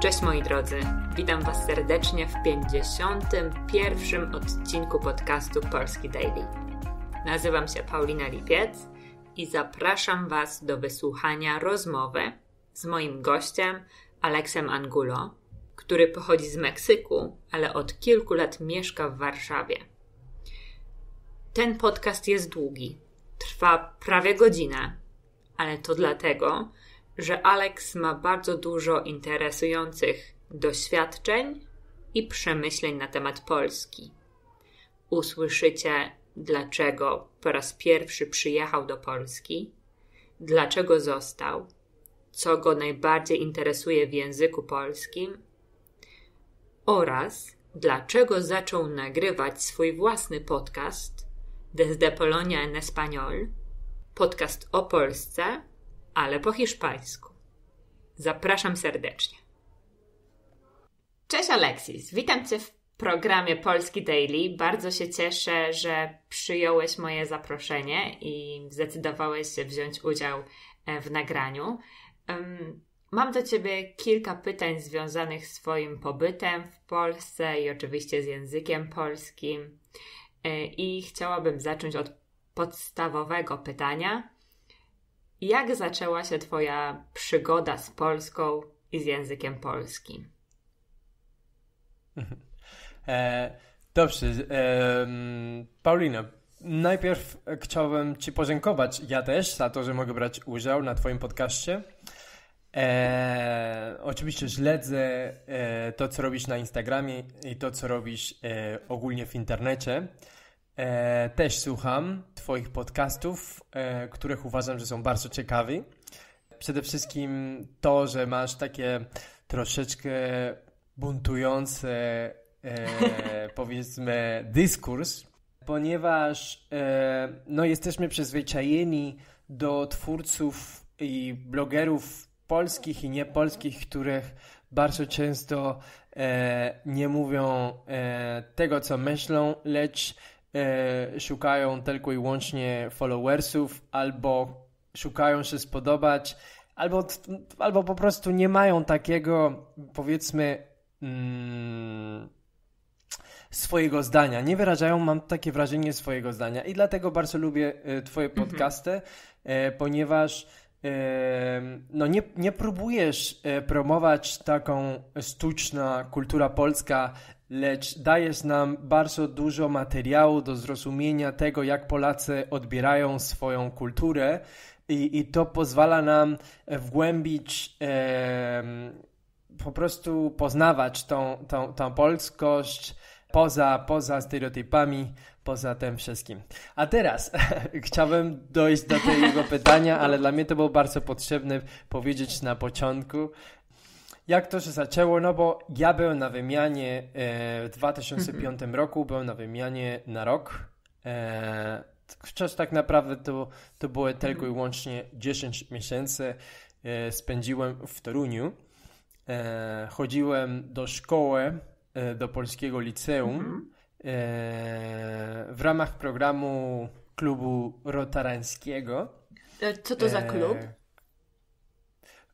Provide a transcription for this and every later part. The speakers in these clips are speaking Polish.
Cześć moi drodzy, witam Was serdecznie w 51. odcinku podcastu Polski Daily. Nazywam się Paulina Lipiec i zapraszam Was do wysłuchania rozmowy z moim gościem Aleksem Angulo, który pochodzi z Meksyku, ale od kilku lat mieszka w Warszawie. Ten podcast jest długi, trwa prawie godzinę, ale to dlatego, że Alex ma bardzo dużo interesujących doświadczeń i przemyśleń na temat Polski. Usłyszycie, dlaczego po raz pierwszy przyjechał do Polski, dlaczego został, co go najbardziej interesuje w języku polskim oraz dlaczego zaczął nagrywać swój własny podcast Desde Polonia en Español, podcast o Polsce ale po hiszpańsku. Zapraszam serdecznie. Cześć Aleksis, witam Cię w programie Polski Daily. Bardzo się cieszę, że przyjąłeś moje zaproszenie i zdecydowałeś się wziąć udział e, w nagraniu. Mam do Ciebie kilka pytań związanych z Twoim pobytem w Polsce i oczywiście z językiem polskim. E, I chciałabym zacząć od podstawowego pytania. Jak zaczęła się Twoja przygoda z Polską i z językiem polskim? E, dobrze. E, mm, Paulino, najpierw chciałbym Ci podziękować, ja też, za to, że mogę brać udział na Twoim podcaście. E, oczywiście śledzę e, to, co robisz na Instagramie i to, co robisz e, ogólnie w internecie. E, też słucham Twoich podcastów, e, których uważam, że są bardzo ciekawi. Przede wszystkim to, że masz takie troszeczkę buntujące, e, powiedzmy, dyskurs, ponieważ e, no, jesteśmy przyzwyczajeni do twórców i blogerów polskich i niepolskich, których bardzo często e, nie mówią e, tego, co myślą, lecz E, szukają tylko i wyłącznie followersów, albo szukają się spodobać, albo, albo po prostu nie mają takiego, powiedzmy, mm, swojego zdania. Nie wyrażają, mam takie wrażenie, swojego zdania. I dlatego bardzo lubię e, Twoje mhm. podcasty, e, ponieważ no nie, nie próbujesz promować taką sztuczna kultura polska lecz dajesz nam bardzo dużo materiału do zrozumienia tego, jak Polacy odbierają swoją kulturę i, i to pozwala nam wgłębić, e, po prostu poznawać tą, tą, tą polskość poza, poza stereotypami, poza tym wszystkim. A teraz chciałbym dojść do tego pytania, ale dla mnie to było bardzo potrzebne powiedzieć na początku, jak to się zaczęło, no bo ja byłem na wymianie e, w 2005 mhm. roku, byłem na wymianie na rok. Wczoraj e, tak naprawdę to, to było tylko i mhm. łącznie 10 miesięcy e, spędziłem w Toruniu. Chodziłem do szkoły, do polskiego liceum mhm. w ramach programu klubu rotarańskiego. Co to za klub?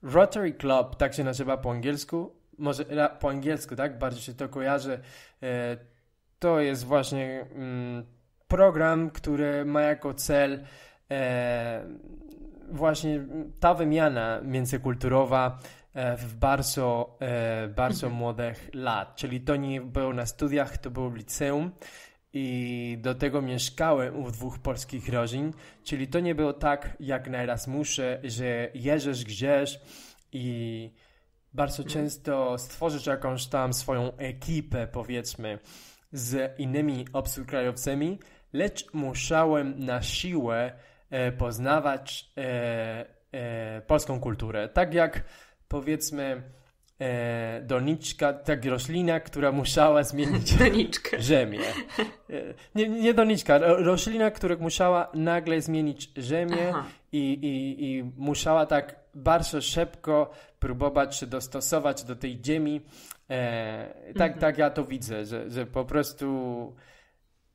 Rotary Club, tak się nazywa po angielsku, może po angielsku, tak, bardziej się to kojarzy. E, to jest właśnie mm, program, który ma jako cel e, właśnie ta wymiana międzykulturowa e, w bardzo, bardzo mhm. młodych lat. Czyli to nie było na studiach, to było w liceum i do tego mieszkałem u dwóch polskich rodzin, czyli to nie było tak jak najraz muszę, że jeżesz gdzieś i bardzo mhm. często stworzysz jakąś tam swoją ekipę, powiedzmy, z innymi obcokrajowcami, lecz musiałem na siłę e, poznawać e, e, polską kulturę. Tak jak powiedzmy e, doniczka, tak roślina, która musiała zmienić doniczkę. ziemię. E, nie, nie doniczka, roślina, która musiała nagle zmienić ziemię i, i, i musiała tak bardzo szybko próbować się dostosować do tej ziemi. E, tak, mhm. tak ja to widzę, że, że po prostu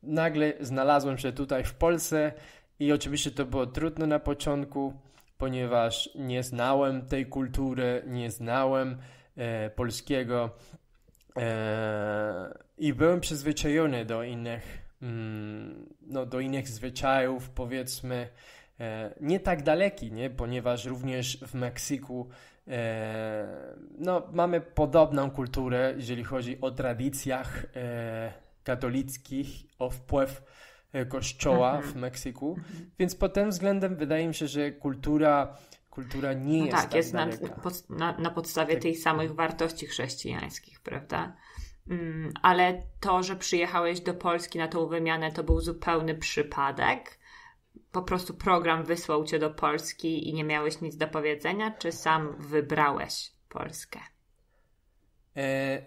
nagle znalazłem się tutaj w Polsce i oczywiście to było trudne na początku, ponieważ nie znałem tej kultury, nie znałem E, polskiego e, i byłem przyzwyczajony do innych, mm, no, do innych zwyczajów, powiedzmy, e, nie tak daleki, nie? ponieważ również w Meksyku no, mamy podobną kulturę, jeżeli chodzi o tradycjach katolickich, o wpływ kościoła w mhm. Meksyku, mhm. więc pod tym względem wydaje mi się, że kultura Kultura nie no jest. Tak, tak jest na, na, na, podstawie tak. tych samych wartości chrześcijańskich, prawda? Mm, ale to, że przyjechałeś do Polski na tą wymianę, to był zupełny przypadek. Po prostu program wysłał cię do Polski i nie miałeś nic do powiedzenia, czy sam wybrałeś Polskę? E,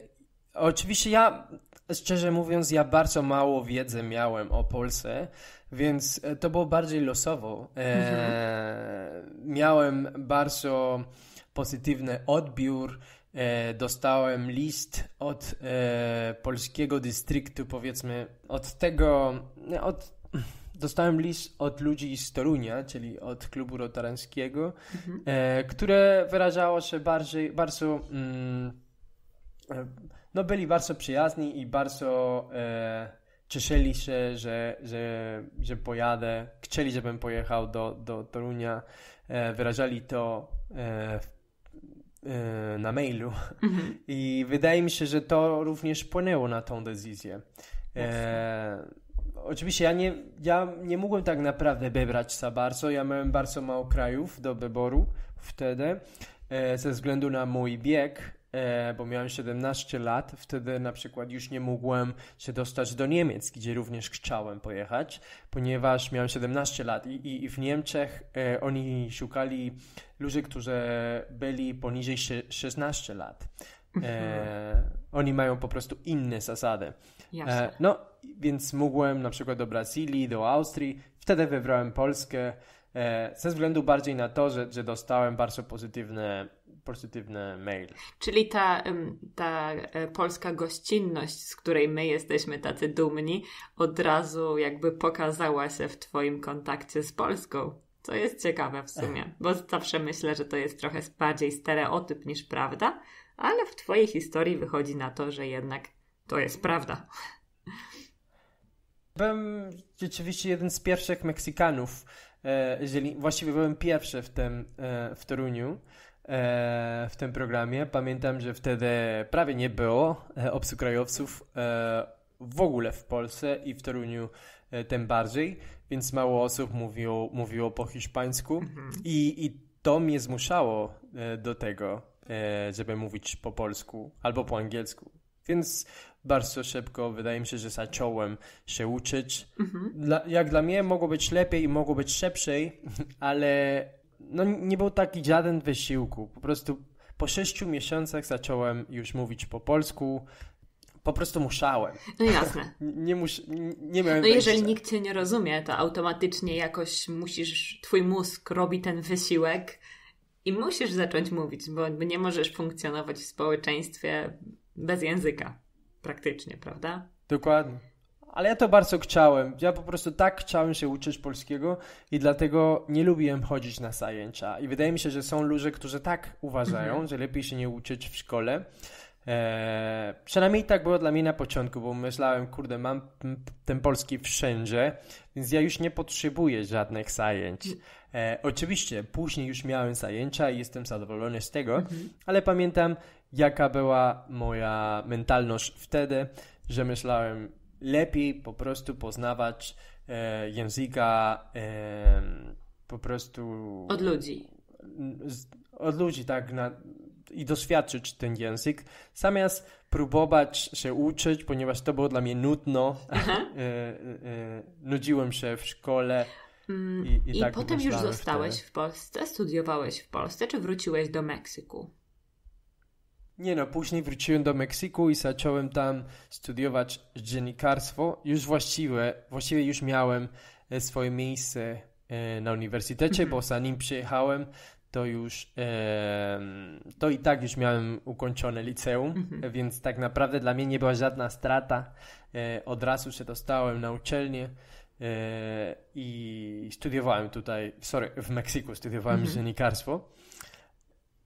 oczywiście ja Szczerze mówiąc, ja bardzo mało wiedzy miałem o Polsce, więc e, to było bardziej losowo. E, mhm. miałem bardzo pozytywny odbiór. E, dostałem list od e, polskiego dystryktu, powiedzmy, od tego, od, dostałem list od ludzi z Torunia, czyli od klubu rotarańskiego, mhm. E, które wyrażało się bardziej, bardzo. Mm, e, no byli bardzo przyjazni i bardzo e, cieszyli się, że, że, że pojadę. Chcieli, żebym pojechał do, do Torunia. E, wyrażali to e, e na mailu. Mhm. I wydaje mi się, że to również wpłynęło na tą decyzję. E, oczywiście ja nie, ja nie mogłem tak naprawdę wybrać za bardzo. Ja miałem bardzo mało krajów do wyboru wtedy e, ze względu na mój bieg E, bo miałem 17 lat, wtedy na przykład już nie mogłem się dostać do Niemiec, gdzie również chciałem pojechać, ponieważ miałem 17 lat i, i, i w Niemczech e, oni szukali ludzi, którzy byli poniżej 16 lat. E, mhm. oni mają po prostu inne zasady. E, no, więc mogłem na przykład do Brazylii, do Austrii, wtedy wybrałem Polskę, e, ze względu bardziej na to, że, że dostałem bardzo pozytywne pozytywne mail. Czyli ta, ta e, polska gościnność, z której my jesteśmy tacy dumni, od razu jakby pokazała się w Twoim kontakcie z Polską. Co jest ciekawe w sumie, bo zawsze myślę, że to jest trochę bardziej stereotyp niż prawda, ale w Twojej historii wychodzi na to, że jednak to jest prawda. Byłem rzeczywiście jeden z pierwszych Meksykanów, e, jeżeli właściwie byłem pierwszy w tym e, w Toruniu, E, w tym programie. Pamiętam, że wtedy prawie nie było e, obcokrajowców e, w ogóle w Polsce i w Toruniu tym bardziej, więc mało osób mówiło, mówiło po hiszpańsku mhm. I, i to mnie zmuszało do tego, żeby mówić po polsku albo po angielsku. Więc bardzo szybko wydaje mi się, że zacząłem się uczyć. Mhm. Dla, jak dla mnie mogło być lepiej i mogło być szybciej, ale no nie był taki żaden wysiłku. Po prostu po sześciu miesiącach zacząłem już mówić po polsku. Po prostu musiałem. No jasne. nie, mus, nie miałem No wejścia. jeżeli nikt cię nie rozumie, to automatycznie jakoś musisz, twój mózg robi ten wysiłek i musisz zacząć mówić, bo nie możesz funkcjonować w społeczeństwie bez języka praktycznie, prawda? Dokładnie ale ja to bardzo chciałem. Ja po prostu tak chciałem się uczyć polskiego i dlatego nie lubiłem chodzić na zajęcia. I wydaje mi się, że są ludzie, którzy tak uważają, mhm. że lepiej się nie uczyć w szkole. Eee, przynajmniej tak było dla mnie na początku, bo myślałem, kurde, mam ten polski wszędzie, więc ja już nie potrzebuję żadnych zajęć. E, oczywiście, później już miałem zajęcia i jestem zadowolony z tego, mhm. ale pamiętam, jaka była moja mentalność wtedy, że myślałem, lepiej po prostu poznawać e, języka e, po prostu... Od ludzi. Z, od ludzi, tak, na, i doświadczyć ten język, zamiast próbować się uczyć, ponieważ to było dla mnie nudno. E, e, e, nudziłem się w szkole. Mm, I, i, I tak potem już zostałeś wtedy. w Polsce, studiowałeś w Polsce, czy wróciłeś do Meksyku? Nie no, później wróciłem do Meksyku i zacząłem tam studiować dziennikarstwo. Już właściwie, właściwie już miałem e, swoje miejsce e, na uniwersytecie, bo mhm. zanim przyjechałem, to już to i tak już miałem ukończone liceum, mhm. więc tak naprawdę dla mnie nie była żadna strata. E, od razu się dostałem na uczelnię i studiowałem tutaj, sorry, w Meksyku studiowałem mhm. dziennikarstwo.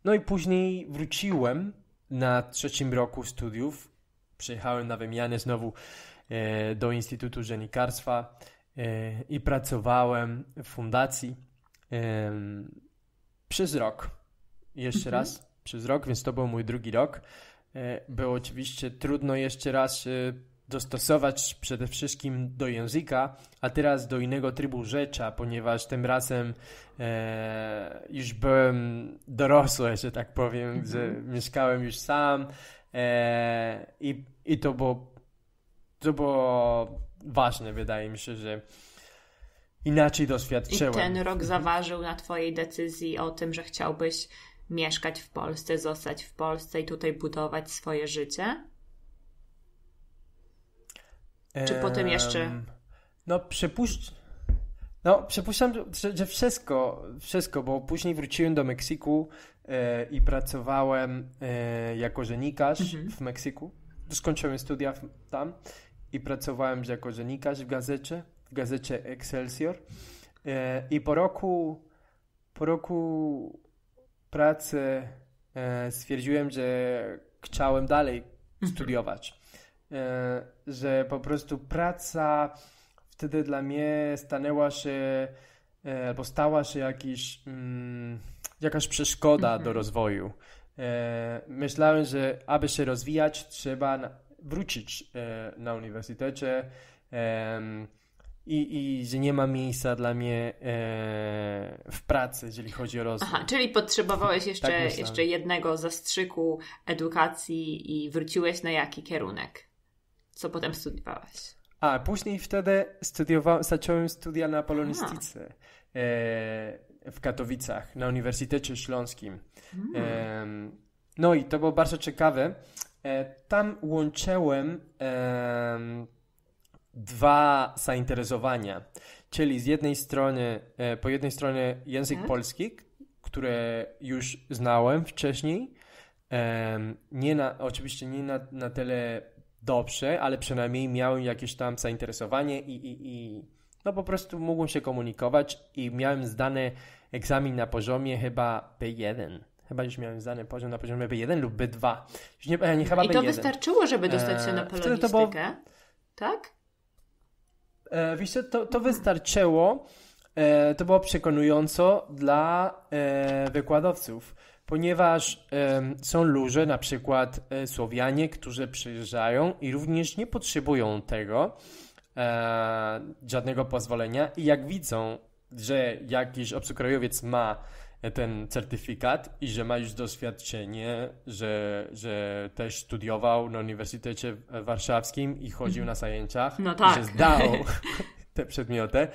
No i później wróciłem na trzecim roku studiów przyjechałem na wymianę znowu e, do Instytutu Dziennikarstwa e, i pracowałem w fundacji przez rok. Jeszcze mhm. raz przez rok, więc to był mój drugi rok. E, było oczywiście trudno jeszcze raz dostosować przede wszystkim do języka, a teraz do innego trybu rzecza, ponieważ tym razem e, już byłem dorosły, że tak powiem, mm -hmm. że mieszkałem już sam e, i, i to, było, to było ważne, wydaje mi się, że inaczej doświadczyłem. I ten rok zaważył na Twojej decyzji o tym, że chciałbyś mieszkać w Polsce, zostać w Polsce i tutaj budować swoje życie? Czy um, potem jeszcze? No przypuść... No przypuszczam, że, że wszystko, wszystko, bo później wróciłem do Meksyku e, i pracowałem e, jako żenikarz mhm. w Meksyku. Skończyłem studia w, tam i pracowałem jako żenikarz w gazecie, w gazecie Excelsior. E, I po roku, po roku pracy e, stwierdziłem, że chciałem dalej mhm. studiować. E, że po prostu praca wtedy dla mnie stanęła się e, albo stała się jakiś, mm, jakaś przeszkoda do mhm. rozwoju. E, myślałem, że aby się rozwijać, trzeba wrócić na uniwersytecie i, i że nie ma miejsca dla mnie w pracy, jeżeli chodzi o rozwój. Aha, czyli potrzebowałeś tak jeszcze, tak jeszcze jednego zastrzyku edukacji i wróciłeś na jaki kierunek? co potem studiowałaś. A, później wtedy studiowałem, zacząłem studia na polonistyce e, w Katowicach, na Uniwersytecie Śląskim. Mm. no i to było bardzo ciekawe. E, tam łączyłem dwa zainteresowania, czyli z jednej strony, e, po jednej stronie język tak. polski, które już znałem wcześniej, nie na, oczywiście nie na, na tyle dobrze, ale przynajmniej miałem jakieś tam zainteresowanie i, i, i no po prostu mogłem się komunikować i miałem zdany egzamin na poziomie chyba B1. Chyba już miałem zdany poziom na poziomie B1 lub B2. Już nie, e, nie, chyba I to B1. wystarczyło, żeby dostać się na e, polonistykę, było... tak? E, wiesz co, to, to wystarczyło. E, to było przekonująco dla e, wykładowców ponieważ są ludzie, na przykład e, Słowianie, którzy przyjeżdżają i również nie potrzebują tego, e, żadnego pozwolenia i jak widzą, że jakiś obcokrajowiec ma ten certyfikat i że ma już doświadczenie, że, że też studiował na Uniwersytecie e, Warszawskim i chodził mhm. na zajęciach, no tak. że zdał te przedmioty,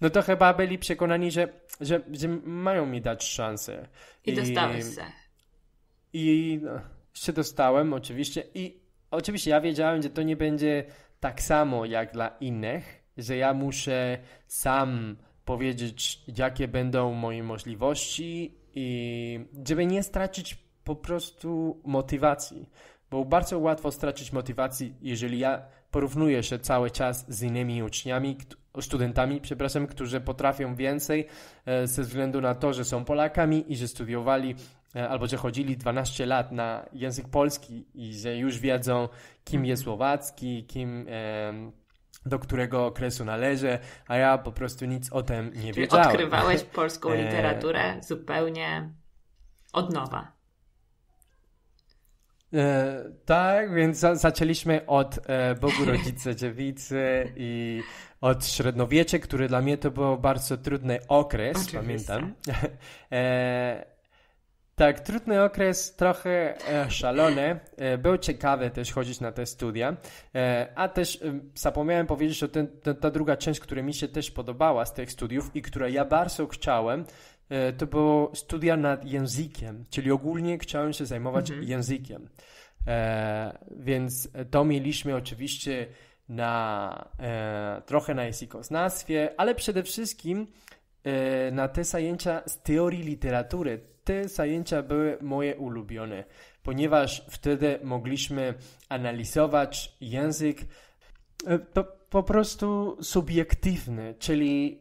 no to chyba byli przekonani, że, że, że mają mi dać szansę. I, dostałeś się. I no, się dostałem oczywiście i oczywiście ja wiedziałem, że to nie będzie tak samo jak dla innych, że ja muszę sam powiedzieć, jakie będą moje możliwości i żeby nie stracić po prostu motywacji, bo bardzo łatwo stracić motywację, jeżeli ja porównuję się cały czas z innymi uczniami, studentami, przepraszam, którzy potrafią więcej e, ze względu na to, że są Polakami i że studiowali e, albo że chodzili 12 lat na język polski i że już wiedzą, kim jest słowacki, kim e, do którego okresu należy, a ja po prostu nic o tym nie Czyli Odkrywałeś polską literaturę zupełnie od nowa. E, tak, więc za zaczęliśmy od e, Bogu Rodzice Dziewicy i od średnowiecze, który dla mnie to był bardzo trudny okres, Oczywiście. pamiętam. E, tak, trudny okres, trochę e, szalony. E, był ciekawy też chodzić na te studia. E, a też e, zapomniałem powiedzieć, że ten, ten, ta druga część, która mi się też podobała z tych studiów i która ja bardzo chciałem, E, to było studia nad językiem, czyli ogólnie chciałem się zajmować mhm. językiem. E, więc to mieliśmy oczywiście na e, trochę na językoznawstwie, ale przede wszystkim na te zajęcia z teorii literatury. Te zajęcia były moje ulubione, ponieważ wtedy mogliśmy analizować język. To po prostu subiektywny, czyli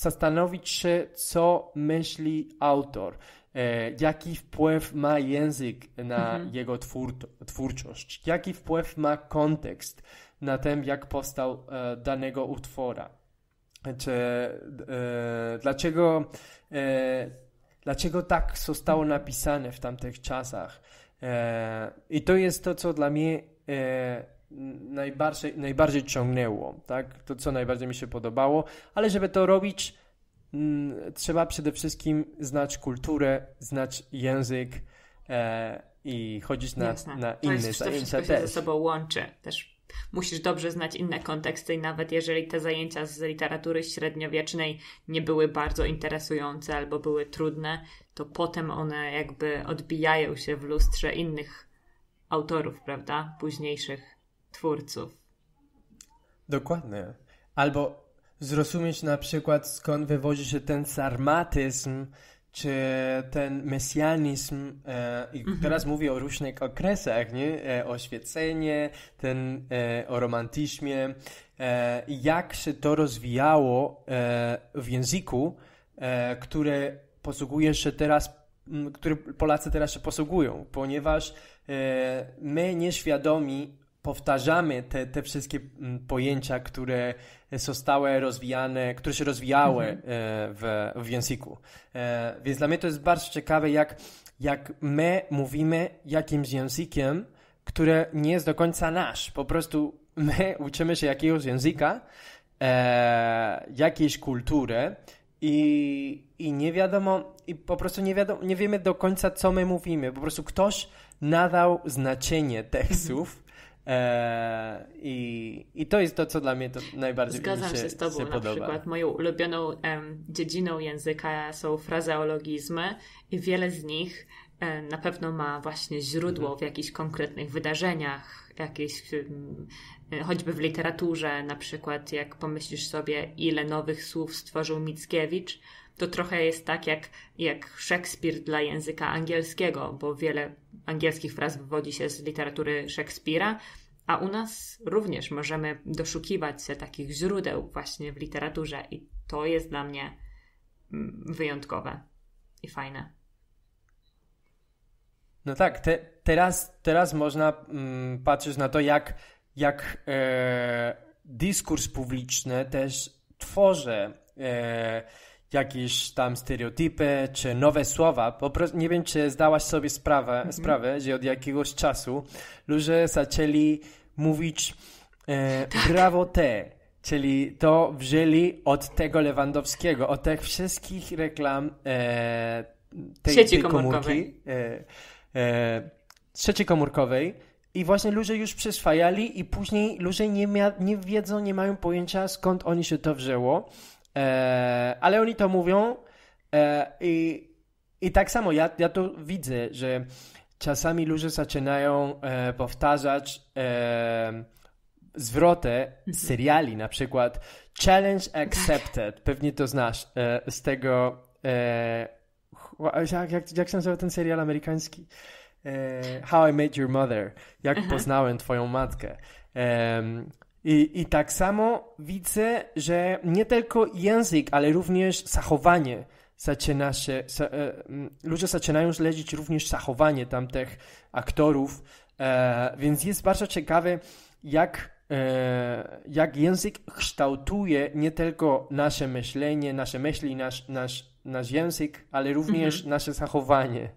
zastanowić się, co myśli autor, e, jaki wpływ ma język na mhm. jego twór, twórczość, jaki wpływ ma kontekst na tym, jak powstał e, danego utwora. Czy, e, dlaczego, dlaczego tak zostało napisane w tamtych czasach? I to jest to, co dla mnie najbardziej, najbardziej ciągnęło, tak? To, co najbardziej mi się podobało, ale żeby to robić, mm, trzeba przede wszystkim znać kulturę, znać język e, i chodzić na, na inne to jest, zajęcia to też. się ze sobą łączy. Też musisz dobrze znać inne konteksty i nawet jeżeli te zajęcia z literatury średniowiecznej nie były bardzo interesujące albo były trudne, to potem one jakby odbijają się w lustrze innych autorów, prawda? Późniejszych twórców. Dokładnie. Albo zrozumieć na przykład skąd wywodzi się ten sarmatyzm, czy ten mesjanizm, e, i mhm. teraz mówię o różnych okresach, nie? E, o świecenie, ten, e, o romantyzmie, e, jak się to rozwijało e, w języku, e, które posługuje się teraz, m, który Polacy teraz się posługują, ponieważ my nieświadomi powtarzamy te, te wszystkie mm, pojęcia, które zostały rozwijane, które się rozwijały mhm. e, w, w języku. E, więc dla mnie to jest bardzo ciekawe, jak, jak my mówimy jakimś językiem, które nie jest do końca nasz. Po prostu my uczymy się jakiegoś języka, e, jakiejś kultury i, i nie wiadomo, i po prostu nie, wiadomo, nie wiemy do końca, co my mówimy. Po prostu ktoś nadał znaczenie tekstów E, I, I to jest to, co dla mnie to najbardziej Zgadzam się, się z Tobą się na podoba. przykład. Moją ulubioną dziedziną języka są frazeologizmy i wiele z nich na pewno ma właśnie źródło mhm. w jakichś konkretnych wydarzeniach, jakieś, choćby w literaturze, na przykład jak pomyślisz sobie, ile nowych słów stworzył Mickiewicz, to trochę jest tak jak, jak Szekspir dla języka angielskiego, bo wiele angielskich fraz wywodzi się z literatury Szekspira, a u nas również możemy doszukiwać się takich źródeł właśnie w literaturze, i to jest dla mnie mm, wyjątkowe i fajne. No tak, te, teraz, teraz można mm, patrzeć na to, jak, jak e, dyskurs publiczny też tworzy e, jakieś tam stereotypy czy nowe słowa. Po prostu, nie wiem, czy zdałaś sobie sprawę, mm -hmm. sprawę że od jakiegoś czasu ludzie zaczęli mówić e, tak. brawo te, czyli to wzięli od tego Lewandowskiego, od tych wszystkich reklam e, tej, sieci tej komórki, e, e, sieci komórkowej. I właśnie ludzie już przyswajali i później ludzie nie, nie wiedzą, nie mają pojęcia skąd oni się to wzięło, e, ale oni to mówią e, i, i tak samo ja, ja to widzę, że czasami ludzie zaczynają e, powtarzać e, zwroty mhm. seriali, na przykład Challenge tak. Accepted, pewnie to znasz, e, z tego, e, jak, jak, jak się nazywa ten serial amerykański? E, How I Met Your Mother, jak mhm. poznałem twoją matkę. I, I tak samo widzę, że nie tylko język, ale również zachowanie zaczyna się, sa, e, ludzie zaczynają śledzić również zachowanie tamtych aktorów, e, więc jest bardzo ciekawe, jak, e, jak język kształtuje nie tylko nasze myślenie, nasze myśli, nasz, nasz, nasz język, ale również mhm. nasze zachowanie.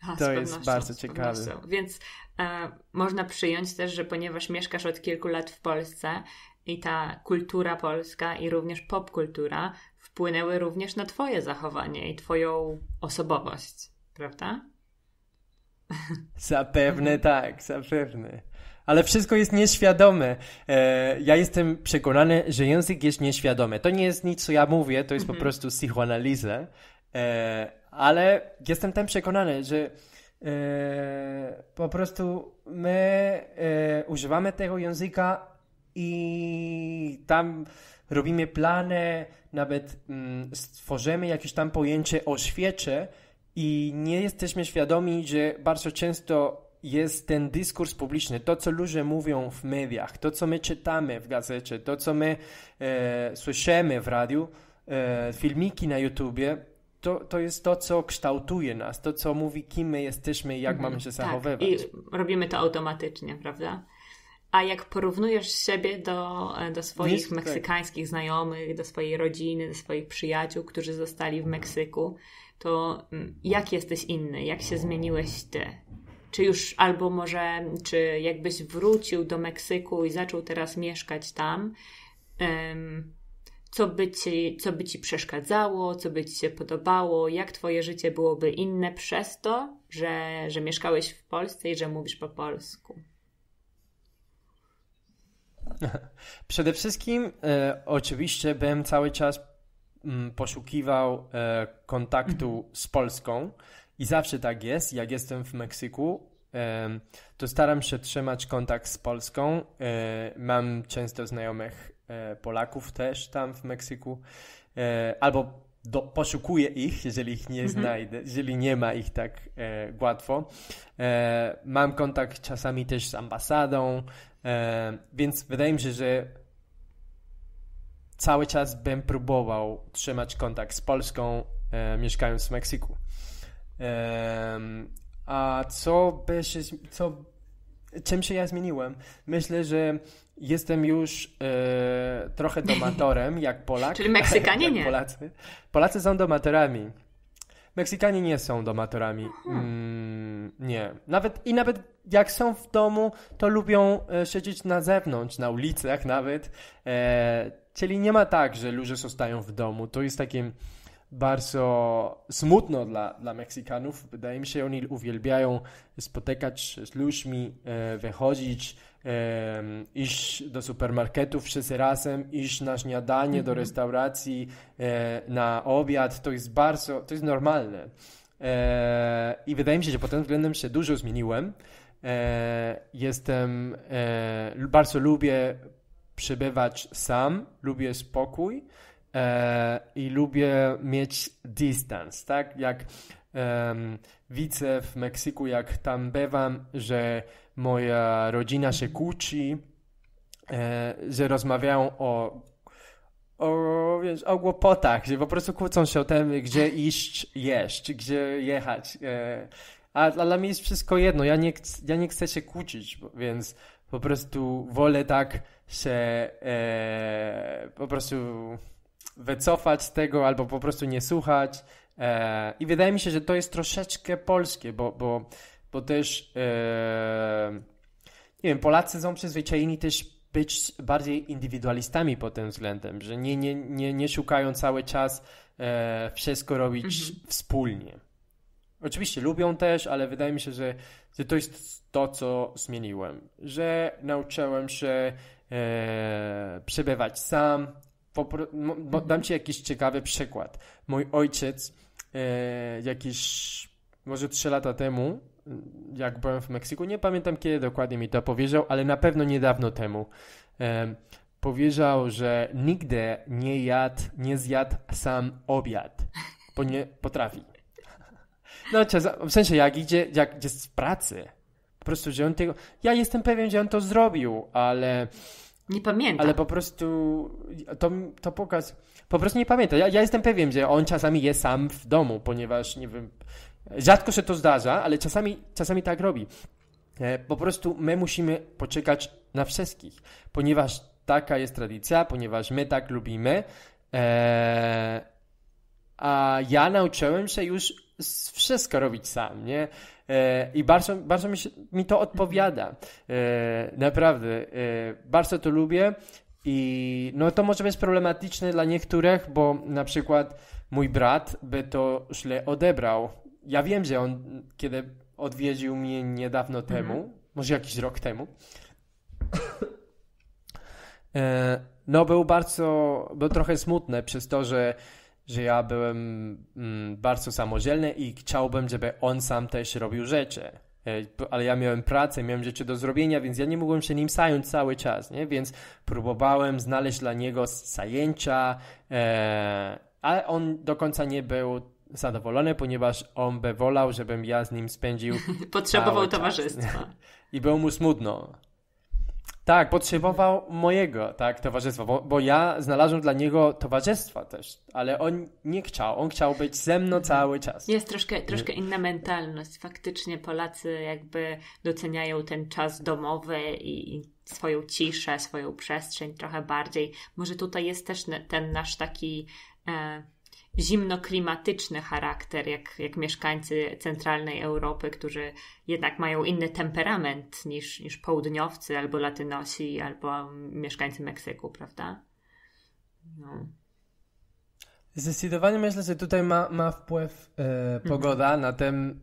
Ha, e, to jest bardzo ciekawe. Więc e, można przyjąć też, że ponieważ mieszkasz od kilku lat w Polsce i ta kultura polska i również popkultura wpłynęły również na Twoje zachowanie i Twoją osobowość, prawda? Zapewne tak, zapewne. Ale wszystko jest nieświadome. E, ja jestem przekonany, że język jest nieświadomy. To nie jest nic, co ja mówię, to jest mm -hmm. po mhm. prostu psychoanalizę. E, ale jestem tam przekonany, że e, po prostu my e, używamy tego języka i tam robimy plany, nawet mm, stworzymy jakieś tam pojęcie o świecie i nie jesteśmy świadomi, że bardzo często jest ten dyskurs publiczny, to co ludzie mówią w mediach, to co my czytamy w gazecie, to co my e, słyszymy w radiu, e, filmiki na YouTubie, to, to jest to, co kształtuje nas, to, co mówi, kim my jesteśmy i jak mm, mamy się tak. zachowywać. I robimy to automatycznie, prawda? A jak porównujesz siebie do, e, do swoich Jest, tak. meksykańskich tak. znajomych, do swojej rodziny, do swoich przyjaciół, którzy zostali w Meksyku, to mm, jak jesteś inny? Jak się zmieniłeś ty? Czy już albo może, czy jakbyś wrócił do Meksyku i zaczął teraz mieszkać tam, co by, ci, co by ci przeszkadzało, co by ci się podobało, jak twoje życie byłoby inne przez to, że, że mieszkałeś w Polsce i że mówisz po polsku? Przede wszystkim e, oczywiście bym cały czas m, mm, poszukiwał e, kontaktu mhm. z Polską i zawsze tak jest, jak jestem w Meksyku, e, to staram się trzymać kontakt z Polską. E, mam często znajomych e, Polaków też tam w Meksyku, e, albo do, poszukuję ich, jeżeli ich nie mhm. znajdę, jeżeli nie ma ich tak e, łatwo. E, mam kontakt czasami też z ambasadą, e, więc wydaje mi się, że cały czas bym próbował trzymać kontakt z Polską, e, mieszkając w Meksyku. E, a co by, co czym się ja zmieniłem? Myślę, że jestem już e, trochę domatorem, jak Polak. Czyli Meksykanie nie. Polacy. Polacy są domatorami. Meksykanie nie są domatorami. Mm, nie. Nawet, I nawet jak są w domu, to lubią e, siedzieć na zewnątrz, na ulicach nawet. E, czyli nie ma tak, że ludzie zostają w domu. To jest takim bardzo smutno dla, dla Meksykanów. Wydaje mi się, oni uwielbiają spotykać z ludźmi, e, wychodzić, e, iść do supermarketów wszyscy razem, iść na śniadanie, do mhm. restauracji, e, na obiad. To jest bardzo, to jest normalne. I wydaje mi się, że pod tym względem się dużo zmieniłem. Jestem, bardzo lubię przebywać sam, lubię spokój e, i lubię mieć dystans, tak? Jak e, widzę w Meksyku, jak tam bywam, że moja rodzina się kłóci, e, że rozmawiają o o, wiesz, o głupotach, że po prostu kłócą się o tym, gdzie iść, jeść, gdzie jechać. E, a dla mnie jest wszystko jedno, ja nie, ja nie chcę się kłócić, więc po prostu wolę tak się e, po prostu wycofać tego albo po prostu nie słuchać. E, I wydaje mi się, że to jest troszeczkę polskie, bo, bo, bo też e, nie wiem, Polacy są przyzwyczajeni też być bardziej indywidualistami pod tym względem, że nie, nie, nie, nie szukają cały czas e, wszystko robić mhm. wspólnie. Oczywiście lubią też, ale wydaje mi się, że, że to jest to, co zmieniłem. Że nauczyłem się e, przebywać sam, dam ci jakiś ciekawy przykład. Mój ojciec e, jakieś może 3 lata temu, mm, jak byłem w Meksyku, nie pamiętam kiedy dokładnie mi to powiedział, ale na pewno niedawno temu, e, powiedział, że nigdy nie jadł, nie zjadł sam obiad, bo nie potrafi. No, w sensie jak idzie, jak idzie z pracy, po prostu, że on tego... Ja jestem pewien, że on to zrobił, ale nie pamiętam. Ale po prostu to, to pokaz. Po prostu nie pamiętam. Ja, ja jestem pewien, że on czasami jest sam w domu, ponieważ nie wiem. Rzadko się to zdarza, ale czasami, czasami tak robi. E, po prostu my musimy poczekać na wszystkich, ponieważ taka jest tradycja, ponieważ my tak lubimy. E, a ja nauczyłem się już wszystko robić sam, nie? E, I bardzo, bardzo mi, się, mi to odpowiada. E, naprawdę. E, bardzo to lubię. I no to może być problematyczne dla niektórych, bo na przykład mój brat by to źle odebrał. Ja wiem, że on kiedy odwiedził mnie niedawno mm -hmm. temu, może jakiś rok temu, no był bardzo, był trochę smutny przez to, że że ja byłem mm, bardzo samodzielny i chciałbym, żeby on sam też robił rzeczy. E, ale ja miałem pracę, miałem rzeczy do zrobienia, więc ja nie mogłem się nim zająć cały czas, nie? Więc próbowałem znaleźć dla niego zajęcia, e, ale on do końca nie był zadowolony, ponieważ on by wolał, żebym ja z nim spędził. Potrzebował towarzystwa. I było mu smutno. Tak, potrzebował mojego tak, towarzystwa, bo, bo ja znalazłem dla niego towarzystwa też, ale on nie chciał, on chciał być ze mną mhm. cały czas. Jest troszkę, troszkę inna mentalność. Faktycznie Polacy jakby doceniają ten czas domowy i, swoją ciszę, swoją przestrzeń trochę bardziej. Może tutaj jest też ten nasz taki. E, zimnoklimatyczny charakter, jak, jak mieszkańcy centralnej Europy, którzy jednak mają inny temperament niż, niż południowcy albo latynosi, albo mieszkańcy Meksyku, prawda? No. Zdecydowanie myślę, że tutaj ma, ma wpływ e, mhm. pogoda mhm. na ten,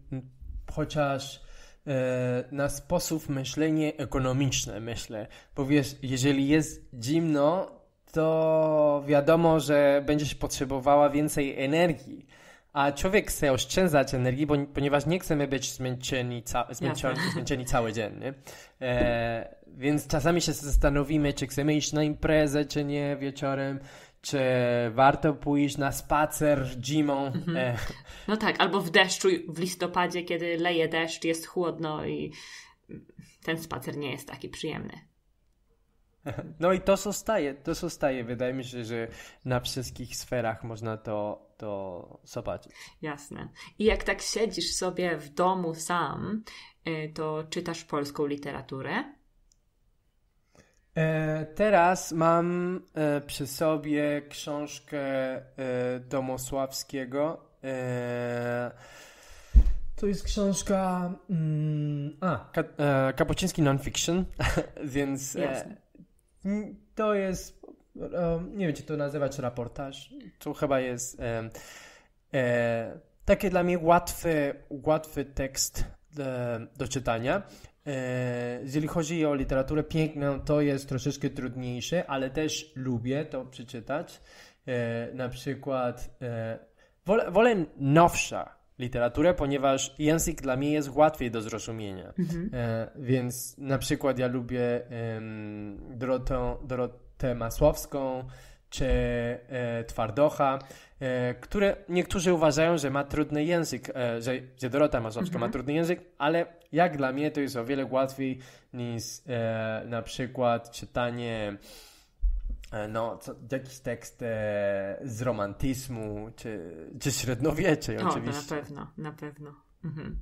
chociaż e, na sposób myślenia ekonomiczne, myślę. Bo wiesz, jeżeli jest zimno, to wiadomo, że będziesz potrzebowała więcej energii. A człowiek chce oszczędzać energii, bo, ponieważ nie chcemy być zmęczeni, ca zmęczeni, zmęczeni cały dzień. Nie? E, więc czasami się zastanowimy, czy chcemy iść na imprezę, czy nie wieczorem czy warto pójść na spacer zimą. Mhm. E. No tak, albo w deszczu w listopadzie, kiedy leje deszcz, jest chłodno i ten spacer nie jest taki przyjemny. No i to zostaje, to zostaje. Wydaje mi się, że na wszystkich sferach można to, to zobaczyć. Jasne. I jak tak siedzisz sobie w domu sam, y, to czytasz polską literaturę? E, teraz mam e, przy sobie książkę e, Domosławskiego. To jest książka. Mm, a, Kapociński Nonfiction, więc. Jasne. To jest, e, nie wiem, czy to nazywać raportaż. To chyba jest e, e, taki dla mnie łatwy, łatwy tekst do, do czytania. E, jeżeli chodzi o literaturę piękną, to jest troszeczkę trudniejsze, ale też lubię to przeczytać. E, na przykład e, wolę, wolę nowsza literaturę, ponieważ język dla mnie jest łatwiej do zrozumienia. Mhm. E, więc na przykład ja lubię Dorotę, Dorotę Masłowską czy e, Twardocha, e, które niektórzy uważają, że ma trudny język, e, że, że Dorota Masłowska mhm. ma trudny język, ale jak dla mnie to jest o wiele łatwiej niż e, na przykład czytanie E, no, co, jakiś tekst e, z romantyzmu czy, czy średniowiecze. o, oczywiście. na pewno, na pewno. Mhm.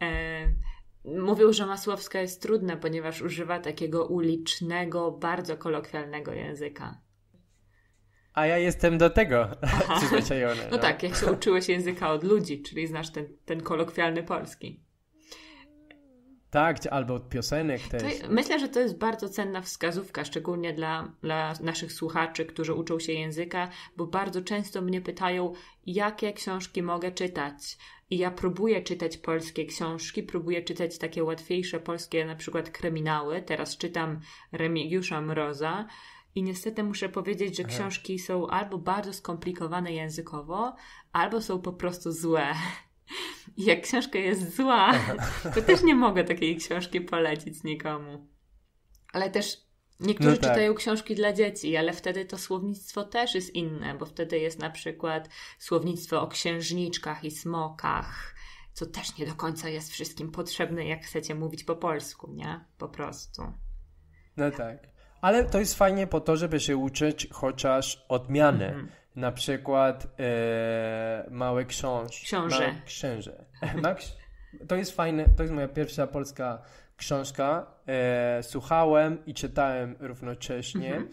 E, mówił, że Masłowska jest trudna, ponieważ używa takiego ulicznego, bardzo kolokwialnego języka. A ja jestem do tego przyzwyczajony. No. no tak, jak się uczyłeś języka od ludzi, czyli znasz ten, ten kolokwialny polski. Tak, albo od piosenek też. To, myślę, że to jest bardzo cenna wskazówka, szczególnie dla, dla naszych słuchaczy, którzy uczą się języka, bo bardzo często mnie pytają, jakie książki mogę czytać. I ja próbuję czytać polskie książki, próbuję czytać takie łatwiejsze polskie, na przykład kryminały. Teraz czytam Remigiusza Mroza. I niestety muszę powiedzieć, że książki są albo bardzo skomplikowane językowo, albo są po prostu złe. I jak książka jest zła, to też nie mogę takiej książki polecić nikomu. Ale też niektórzy no tak. czytają książki dla dzieci, ale wtedy to słownictwo też jest inne, bo wtedy jest na przykład słownictwo o księżniczkach i smokach, co też nie do końca jest wszystkim potrzebne, jak chcecie mówić po polsku, nie? Po prostu. No tak. Ale to jest fajnie po to, żeby się uczyć chociaż odmiany. Mm -hmm na przykład e, Mały Książ. Książę. księże. to jest fajne, to jest moja pierwsza polska książka. E, słuchałem i czytałem równocześnie. Mhm.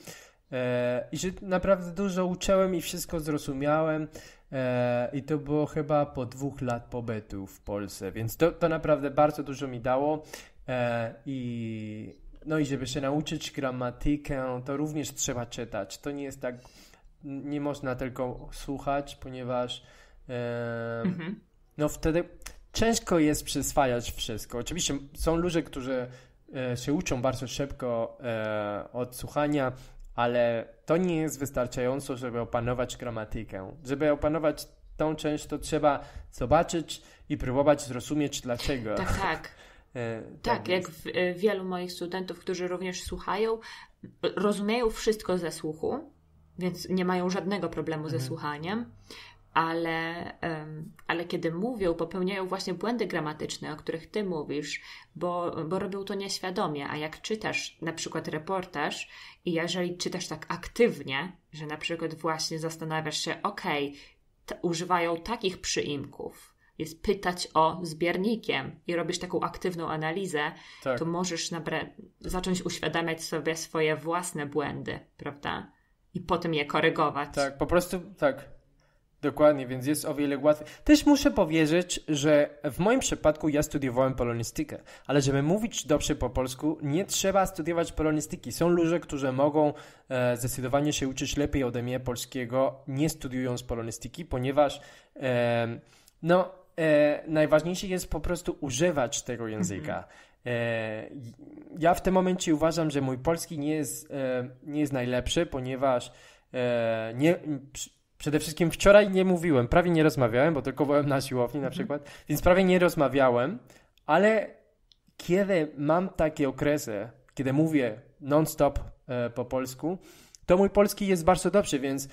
e, I że naprawdę dużo uczyłem i wszystko zrozumiałem. E, I to było chyba po dwóch lat pobytu w Polsce, więc to, to naprawdę bardzo dużo mi dało. E, I no i żeby się nauczyć gramatykę, to również trzeba czytać. To nie jest tak nie można tylko słuchać, ponieważ e, mhm. no wtedy ciężko jest przyswajać wszystko. Oczywiście są ludzie, którzy e, się uczą bardzo szybko e, od słuchania, ale to nie jest wystarczająco, żeby opanować gramatykę. Żeby opanować tą część, to trzeba zobaczyć i próbować zrozumieć dlaczego. Tak, tak. E, tak, tak jak w, e, wielu moich studentów, którzy również słuchają, rozumieją wszystko ze słuchu, więc nie mają żadnego problemu mhm. ze słuchaniem. Ale, ale kiedy mówią, popełniają właśnie błędy gramatyczne, o których ty mówisz, bo, bo robią to nieświadomie. A jak czytasz na przykład reportaż i jeżeli czytasz tak aktywnie, że na przykład właśnie zastanawiasz się, okej, okay, używają takich przyimków, jest pytać o zbiernikiem i robisz taką aktywną analizę, tak. to możesz zacząć uświadamiać sobie swoje własne błędy, prawda? i potem je korygować. Tak, po prostu tak. Dokładnie, więc jest o wiele łatwiej. Też muszę powiedzieć, że w moim przypadku ja studiowałem polonistykę, ale żeby mówić dobrze po polsku, nie trzeba studiować polonistyki. Są ludzie, którzy mogą e, zdecydowanie się uczyć lepiej ode mnie polskiego, nie studiując polonistyki, ponieważ e, no, e, najważniejsze jest po prostu używać tego języka. Mhm. E, ja w tym momencie uważam, że mój polski nie jest, e, nie jest najlepszy, ponieważ e, nie, przede wszystkim wczoraj nie mówiłem, prawie nie rozmawiałem, bo tylko byłem na siłowni na mhm. przykład, więc prawie nie rozmawiałem, ale kiedy mam takie okresy, kiedy mówię non-stop po polsku, to mój polski jest bardzo dobry, więc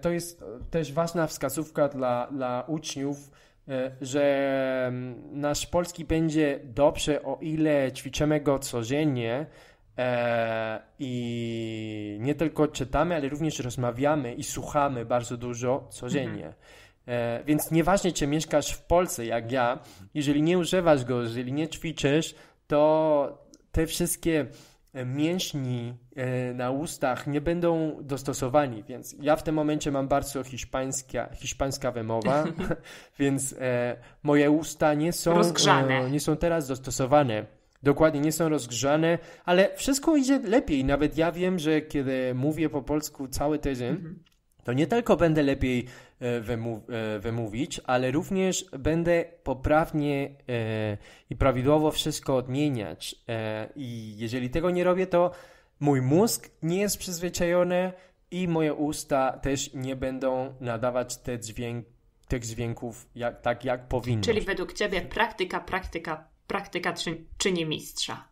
to jest też ważna wskazówka dla, dla uczniów, E, że mm, nasz polski będzie dobrze, o ile ćwiczymy go codziennie e, i nie tylko czytamy, ale również rozmawiamy i słuchamy bardzo dużo codziennie. Mhm. E, więc nieważne, czy mieszkasz w Polsce jak ja, jeżeli nie używasz go, jeżeli nie ćwiczysz, to te wszystkie E, mięśni e, na ustach nie będą dostosowani, więc ja w tym momencie mam bardzo hiszpańska, hiszpańska wymowa, więc e, moje usta nie są, rozgrzane. nie są teraz dostosowane. Dokładnie, nie są rozgrzane, ale wszystko idzie lepiej. Nawet ja wiem, że kiedy mówię po polsku cały tydzień, mhm to nie tylko będę lepiej e, e, wymówić, ale również będę poprawnie e, i prawidłowo wszystko odmieniać. I jeżeli tego nie robię, to mój mózg nie jest przyzwyczajony i moje usta też nie będą nadawać te dźwięk, tych dźwięków jak, tak, jak powinny. Czyli według Ciebie praktyka, praktyka, praktyka czyni mistrza.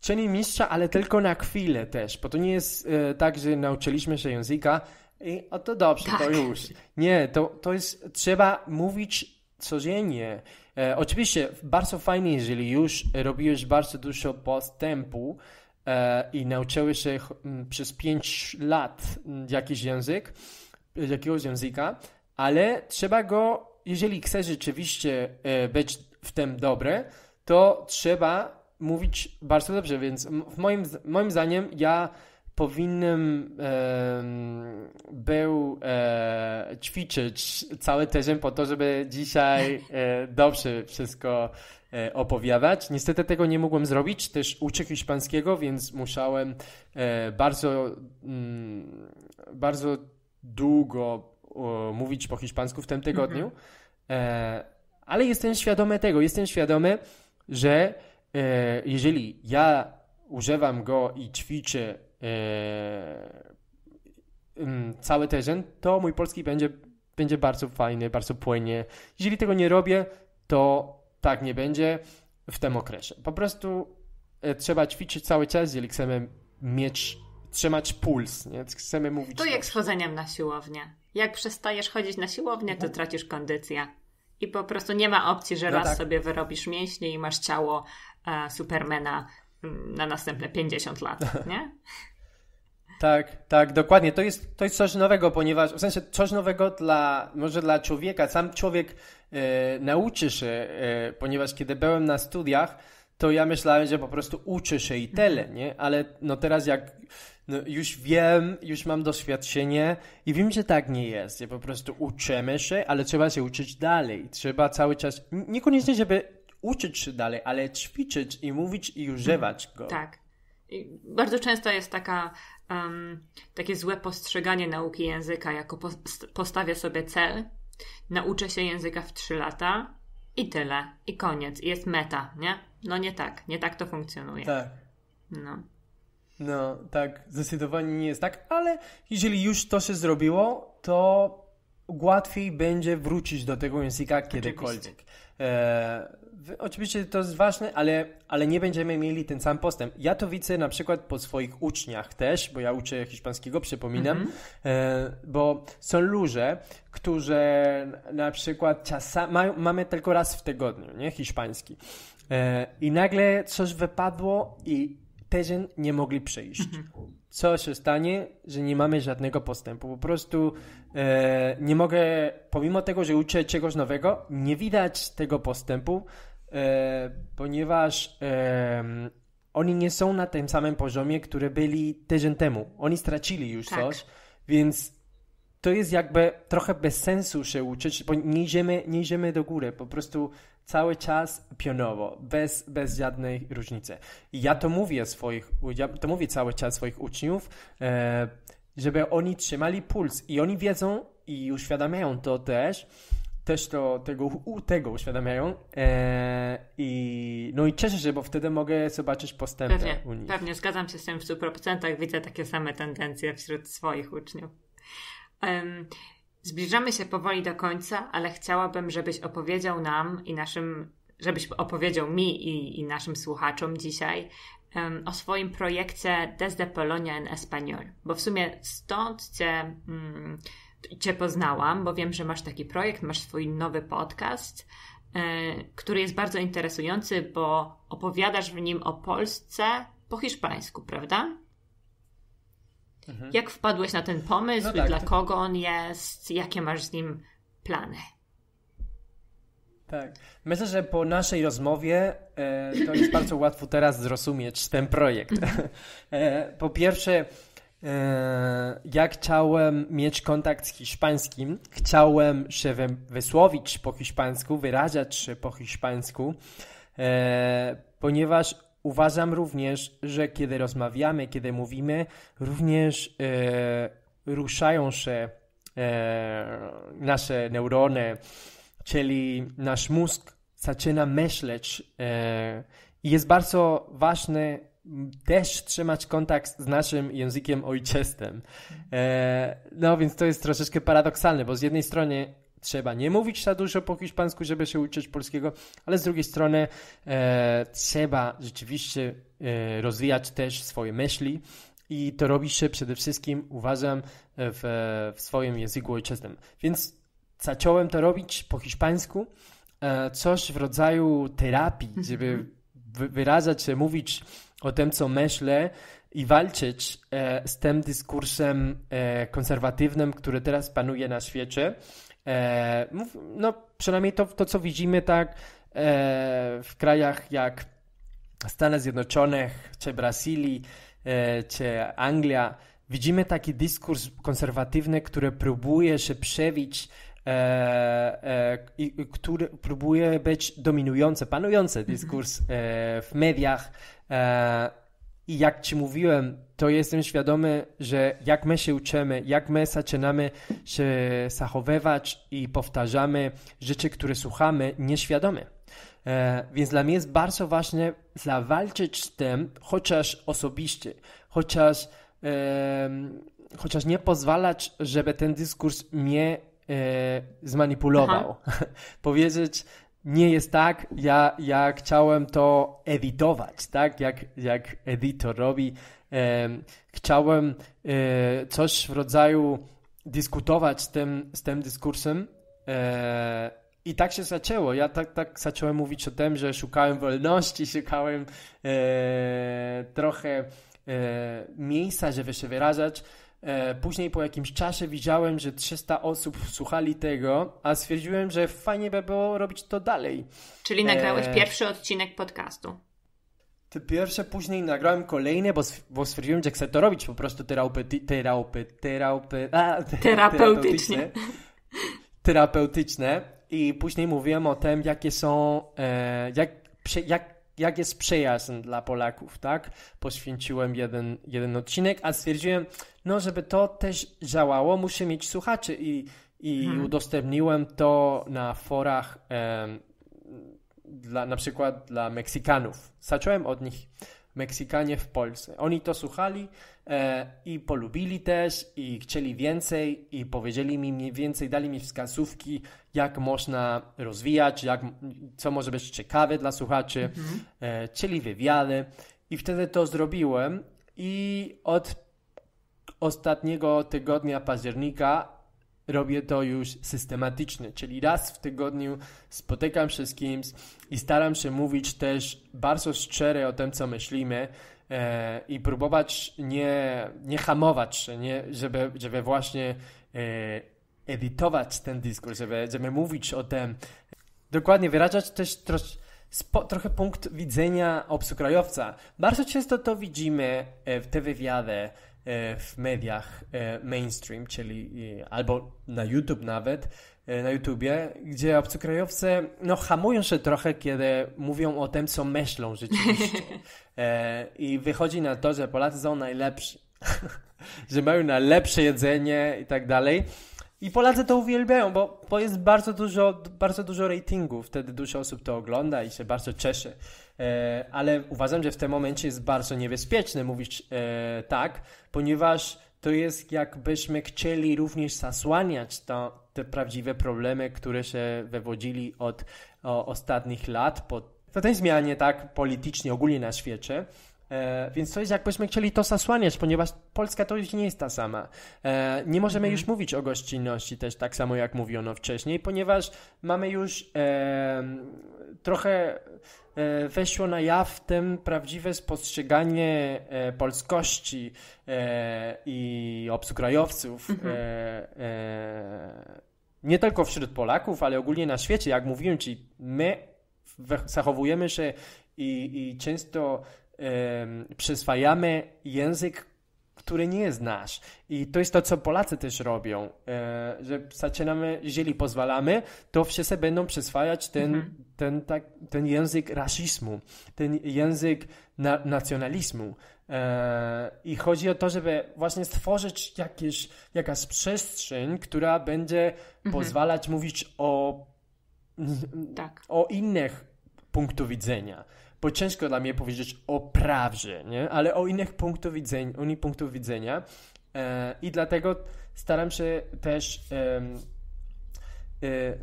Czyni mistrza, ale tylko na chwilę też, bo to nie jest e, tak, że nauczyliśmy się języka i o to dobrze, tak. to już. Nie, to, to jest, trzeba mówić codziennie. E, oczywiście bardzo fajnie, jeżeli już robiłeś bardzo dużo postępu e, i nauczyłeś się m, przez 5 lat jakiś język, jakiegoś języka, ale trzeba go, jeżeli chcesz rzeczywiście e, być w tym dobre, to trzeba mówić bardzo dobrze, więc w moim, moim zdaniem ja powinnym e, był e, ćwiczyć cały tydzień po to, żeby dzisiaj e, dobrze wszystko e, opowiadać. Niestety tego nie mogłem zrobić, też uczę hiszpańskiego, więc musiałem e, bardzo, mm, bardzo długo o, mówić po hiszpańsku w tym tygodniu, mhm. e, ale jestem świadomy tego, jestem świadomy, że E, jeżeli ja używam go i ćwiczę e, mm, cały tydzień, to mój polski będzie, będzie bardzo fajny, bardzo płynnie. Jeżeli tego nie robię, to tak nie będzie w tym okresie. Po prostu e, trzeba ćwiczyć cały czas, jeżeli chcemy mieć, trzymać puls, nie? chcemy mówić. To jak z chodzeniem na siłownię. Jak przestajesz chodzić na siłownię, to mhm. tracisz kondycję. I po prostu nie ma opcji, że no raz tak. sobie wyrobisz mięśnie i masz ciało e, Supermana mm, na następne 50 lat, nie? Tak, tak, dokładnie. To jest, to jest coś nowego, ponieważ w sensie coś nowego dla, może dla człowieka. Sam człowiek e, nauczy się, e, ponieważ kiedy byłem na studiach, to ja myślałem, że po prostu uczy się i tyle, mhm. nie? Ale no teraz jak no już wiem, już mam doświadczenie i wiem, że tak nie jest. Ja po prostu uczymy się, ale trzeba się uczyć dalej. Trzeba cały czas, niekoniecznie, żeby uczyć się dalej, ale ćwiczyć i mówić i używać mhm, go. Tak. I bardzo często jest taka, um, takie złe postrzeganie nauki języka, jako post postawię sobie cel, nauczę się języka w 3 lata i tyle, i koniec, i jest meta, nie? No nie tak, nie tak to funkcjonuje. Tak. No. No, tak, zdecydowanie nie jest tak, ale jeżeli już to się zrobiło, to łatwiej będzie wrócić do tego języka kiedykolwiek. E, oczywiście to jest ważne, ale, ale nie będziemy mieli ten sam postęp. Ja to widzę na przykład po swoich uczniach też, bo ja uczę hiszpańskiego, przypominam, mm -hmm. e, bo są ludzie, którzy na przykład czasami, ma, mamy tylko raz w tygodniu, nie, hiszpański. E, I nagle coś wypadło i tydzień nie mogli przyjść. Mhm. Co się stanie, że nie mamy żadnego postępu. Po prostu e, nie mogę, pomimo tego, że uczę czegoś nowego, nie widać tego postępu, e, ponieważ e, oni nie są na tym samym poziomie, które byli tydzień temu. Oni stracili już tak. coś, więc to jest jakby trochę bez sensu się uczyć, bo nie idziemy, nie idziemy do góry, po prostu cały czas pionowo, bez, bez żadnej różnicy. I ja to mówię swoich, ja to mówię cały czas swoich uczniów, e, żeby oni trzymali puls i oni wiedzą i uświadamiają to też, też to, tego, tego uświadamiają e, i no i cieszę się, bo wtedy mogę zobaczyć postępy pewnie, u nich. Pewnie, zgadzam się z tym w 100%, widzę takie same tendencje wśród swoich uczniów. Um, zbliżamy się powoli do końca, ale chciałabym, żebyś opowiedział nam i naszym, żebyś opowiedział mi i, i naszym słuchaczom dzisiaj um, o swoim projekcie Desde Polonia en Español, bo w sumie stąd cię, mm, cię poznałam, bo wiem, że masz taki projekt, masz swój nowy podcast e, który jest bardzo interesujący, bo opowiadasz w nim o Polsce po hiszpańsku, prawda? Mhm. Jak wpadłeś na ten pomysł, no tak, dla to... kogo on jest, jakie masz z nim plany? Tak. Myślę, że po naszej rozmowie e, to jest bardzo łatwo teraz zrozumieć ten projekt. Mhm. E, po pierwsze, e, ja chciałem mieć kontakt z hiszpańskim, chciałem się wysłowić po hiszpańsku, wyrażać się po hiszpańsku, e, ponieważ Uważam również, że kiedy rozmawiamy, kiedy mówimy, również e, ruszają się e, nasze neurony, czyli nasz mózg zaczyna myśleć. E, I jest bardzo ważne też trzymać kontakt z naszym językiem ojczystym. E, no więc to jest troszeczkę paradoksalne, bo z jednej strony trzeba nie mówić za dużo po hiszpańsku, żeby się uczyć polskiego, ale z drugiej strony e, trzeba rzeczywiście e, rozwijać też swoje myśli i to robi się przede wszystkim, uważam, w, w swoim języku ojczystym. Więc zacząłem to robić po hiszpańsku, e, coś w rodzaju terapii, mhm. żeby wyrażać się, mówić o tym, co myślę, i walczyć e, z tym dyskursem e, konserwatywnym, który teraz panuje na świecie. E, no, przynajmniej to, to co widzimy tak e, w krajach jak Stany Zjednoczonych, czy Brazylii, e, czy Anglia, widzimy taki dyskurs konserwatywny, który próbuje się przebić i który próbuje być dominujący, panujący dyskurs w mediach i jak Ci mówiłem, to jestem świadomy, że jak my się uczymy, jak my zaczynamy się zachowywać i powtarzamy rzeczy, które słuchamy, nieświadomy. E, więc dla mnie jest bardzo ważne zawalczyć z tym, chociaż osobiście, chociaż, e, chociaż nie pozwalać, żeby ten dyskurs mnie e, zmanipulował. Powiedzieć, nie jest tak, ja, ja chciałem to edytować, tak? Jak, jak editor robi. E, chciałem e, coś w rodzaju dyskutować z tym, z tym dyskursem. E, I tak się zaczęło. Ja tak, tak zacząłem mówić o tym, że szukałem wolności, szukałem e, trochę e, miejsca, żeby się wyrażać. E, później po jakimś czasie widziałem, że 300 osób słuchali tego, a stwierdziłem, że fajnie by było robić to dalej. Czyli nagrałeś e... pierwszy odcinek podcastu. Te pierwsze, później nagrałem kolejne, bo, bo stwierdziłem, że chcę to robić po prostu terapeuty, terapy, terapy, a, terapeutycznie. Terapeutyczne. I później mówiłem o tym, jakie są, e, jak, jak jak jest przyjazny dla Polaków, tak? Poświęciłem jeden, jeden odcinek, a stwierdziłem, no żeby to też działało, muszę mieć słuchaczy i, i hmm. udostępniłem to na forach em, dla, na przykład dla Meksykanów. Zacząłem od nich Meksykanie w Polsce. Oni to słuchali e, i polubili też i chcieli więcej i powiedzieli mi mniej więcej, dali mi wskazówki, jak można rozwijać, jak, co może być ciekawe dla słuchaczy, chcieli mhm. e, czyli wywiady. I wtedy to zrobiłem i od ostatniego tygodnia października robię to już systematycznie, czyli raz w tygodniu spotykam się z kimś i staram się mówić też bardzo szczerze o tym, co myślimy e, i próbować nie, nie hamować się, nie, żeby, żeby właśnie e, edytować ten dyskurs, żeby, żeby mówić o tym. Dokładnie, wyrażać też troszkę Spo, trochę punkt widzenia obcokrajowca. Bardzo często to widzimy e, w te wywiady, E, w mediach e, mainstream, czyli e, albo na YouTube nawet, na YouTubie, gdzie obcokrajowcy no, hamują się trochę, kiedy mówią o tym, co myślą rzeczywiście. I wychodzi na to, że Polacy są najlepsi, że mają najlepsze jedzenie i tak dalej. I Polacy to uwielbiają, bo, bo jest bardzo dużo, bardzo dużo ratingów. wtedy dużo osób to ogląda i się bardzo cieszy. E, ale uważam, że w tym momencie jest bardzo niebezpieczne mówić e, tak, ponieważ to jest jakbyśmy chcieli również zasłaniać to, te prawdziwe problemy, które się wywodzili od o, ostatnich lat po, po tej zmianie tak politycznie ogólnie na świecie. E, więc to jest jakbyśmy chcieli to zasłaniać, ponieważ Polska to już nie jest ta sama. E, nie możemy mhm. już mówić o gościnności też tak samo jak mówiono wcześniej, ponieważ mamy już e, trochę e, weszło na jaw w tym prawdziwe spostrzeganie e, polskości e, i obcokrajowców. Mhm. nie tylko wśród Polaków, ale ogólnie na świecie, jak mówiłem, czyli my zachowujemy się i, i często przyswajamy język, który nie znasz. I to jest to, co Polacy też robią, e, że zaczynamy, jeżeli pozwalamy, to wszyscy będą przyswajać ten, mhm. ten, tak, ten język rasizmu, ten język na, nacjonalizmu. E, I chodzi o to, żeby właśnie stworzyć jakieś, jakaś przestrzeń, która będzie mhm. pozwalać mówić o, tak. o innych punktach widzenia bo ciężko dla mnie powiedzieć o prawdzie, nie? ale o innych punktów widzenia, innych punktów widzenia e, i dlatego staram się też e, e,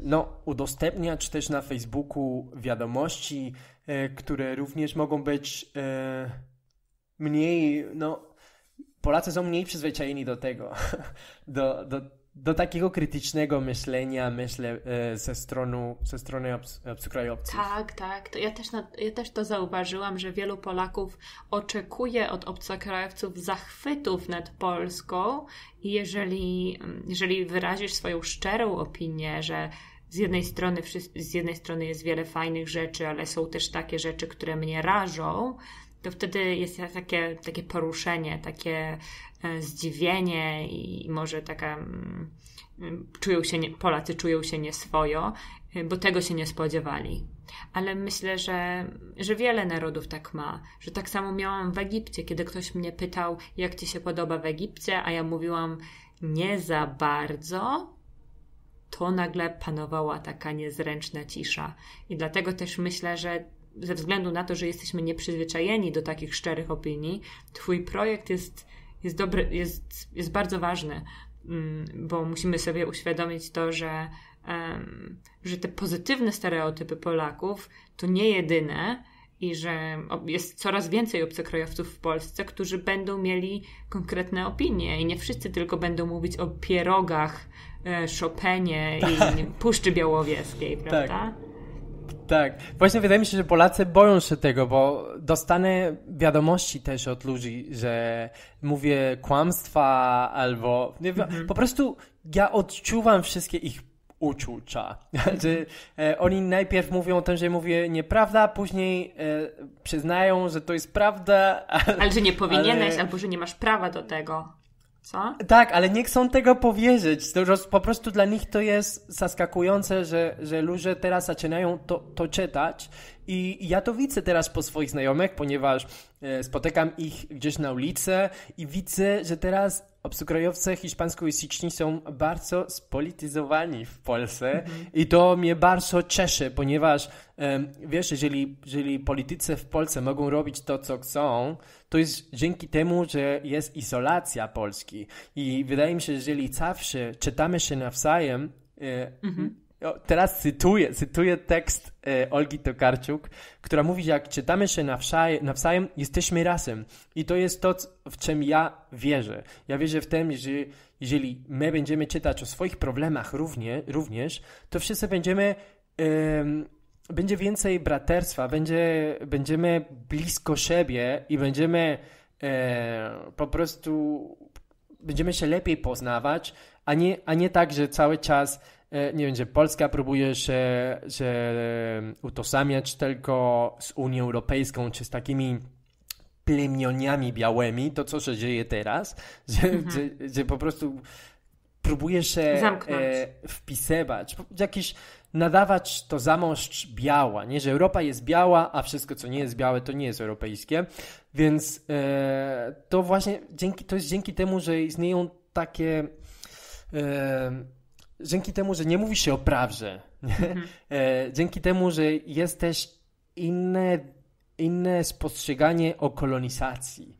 no, udostępniać też na Facebooku wiadomości, e, które również mogą być e, mniej, no Polacy są mniej przyzwyczajeni do tego, do, do do takiego krytycznego myślenia, myślę, e, ze, stronu, ze strony obcokrajowców. Tak, tak. To ja, też na, ja też to zauważyłam, że wielu Polaków oczekuje od obcokrajowców zachwytów nad Polską i jeżeli, mm, jeżeli wyrazisz swoją szczerą opinię, że z jednej, strony, z jednej strony jest wiele fajnych rzeczy, ale są też takie rzeczy, które mnie rażą, to wtedy jest takie, takie poruszenie, takie e, zdziwienie i może taka mm, mm, czują się, Polacy czują się nieswojo, e, bo tego się nie spodziewali. Ale myślę, że, że wiele narodów tak ma, że tak samo miałam w Egipcie, kiedy ktoś mnie pytał, jak ci się podoba w Egipcie, a ja mówiłam nie za bardzo, to nagle panowała taka niezręczna cisza. I dlatego też myślę, że ze względu na to, że jesteśmy nieprzyzwyczajeni do takich szczerych opinii, Twój projekt jest, jest, dobry, jest, jest bardzo ważny, mm, bo musimy sobie uświadomić to, że, że te pozytywne stereotypy Polaków to nie jedyne i że jest coraz więcej obcokrajowców w Polsce, którzy będą mieli konkretne opinie i nie wszyscy tylko będą mówić o pierogach, e, Chopinie i tak. Puszczy Białowieskiej, tak. prawda? Tak. Tak. Właśnie wydaje mi się, że Polacy boją się tego, bo dostanę wiadomości też od ludzi, że mówię kłamstwa albo. Nie, mhm. Po prostu ja odczuwam wszystkie ich uczucia. Znaczy, e, oni najpierw mówią o tym, że mówię nieprawda, później e, przyznają, że to jest prawda. Ale, ale że nie powinieneś, ale... albo że nie masz prawa do tego. Co? Tak, ale nie chcą tego powiedzieć. Po prostu dla nich to jest zaskakujące, że, że ludzie teraz zaczynają to, to czytać. I ja to widzę teraz po swoich znajomych, ponieważ e, spotykam ich gdzieś na ulicy i widzę, że teraz obcokrajowcy hiszpańskojęzyczni są bardzo spolityzowani w Polsce mhm. i to mnie bardzo cieszy, ponieważ wiesz, jeżeli, jeżeli politycy w Polsce mogą robić to, co chcą, to jest dzięki temu, że jest izolacja Polski. I wydaje mi się, że jeżeli zawsze czytamy się nawzajem, mm -hmm teraz cytuję, cytuję tekst e, Olgi Tokarczuk, która mówi, że jak czytamy się nawzajem, jesteśmy razem. I to jest to, w czym ja wierzę. Ja wierzę w tym, że jeżeli my będziemy czytać o swoich problemach równie, również, to wszyscy będziemy... E, będzie więcej braterstwa, będzie, będziemy blisko siebie i będziemy e, po prostu będziemy się lepiej poznawać, a nie, a nie tak, że cały czas E, nie wiem, że Polska próbuje się, się e, utożsamiać tylko z Unią Europejską czy z takimi plemioniami białymi, to co się dzieje teraz, że, mhm. że, że po prostu próbuje się e, wpisywać, jakiś nadawać to zamąż biała, nie, że Europa jest biała, a wszystko co nie jest białe to nie jest europejskie, więc e, to właśnie dzięki, to jest dzięki temu, że istnieją takie e, dzięki temu, że nie mówi się o prawdzie, mhm. e, dzięki temu, że jest też inne, inne spostrzeganie o kolonizacji e,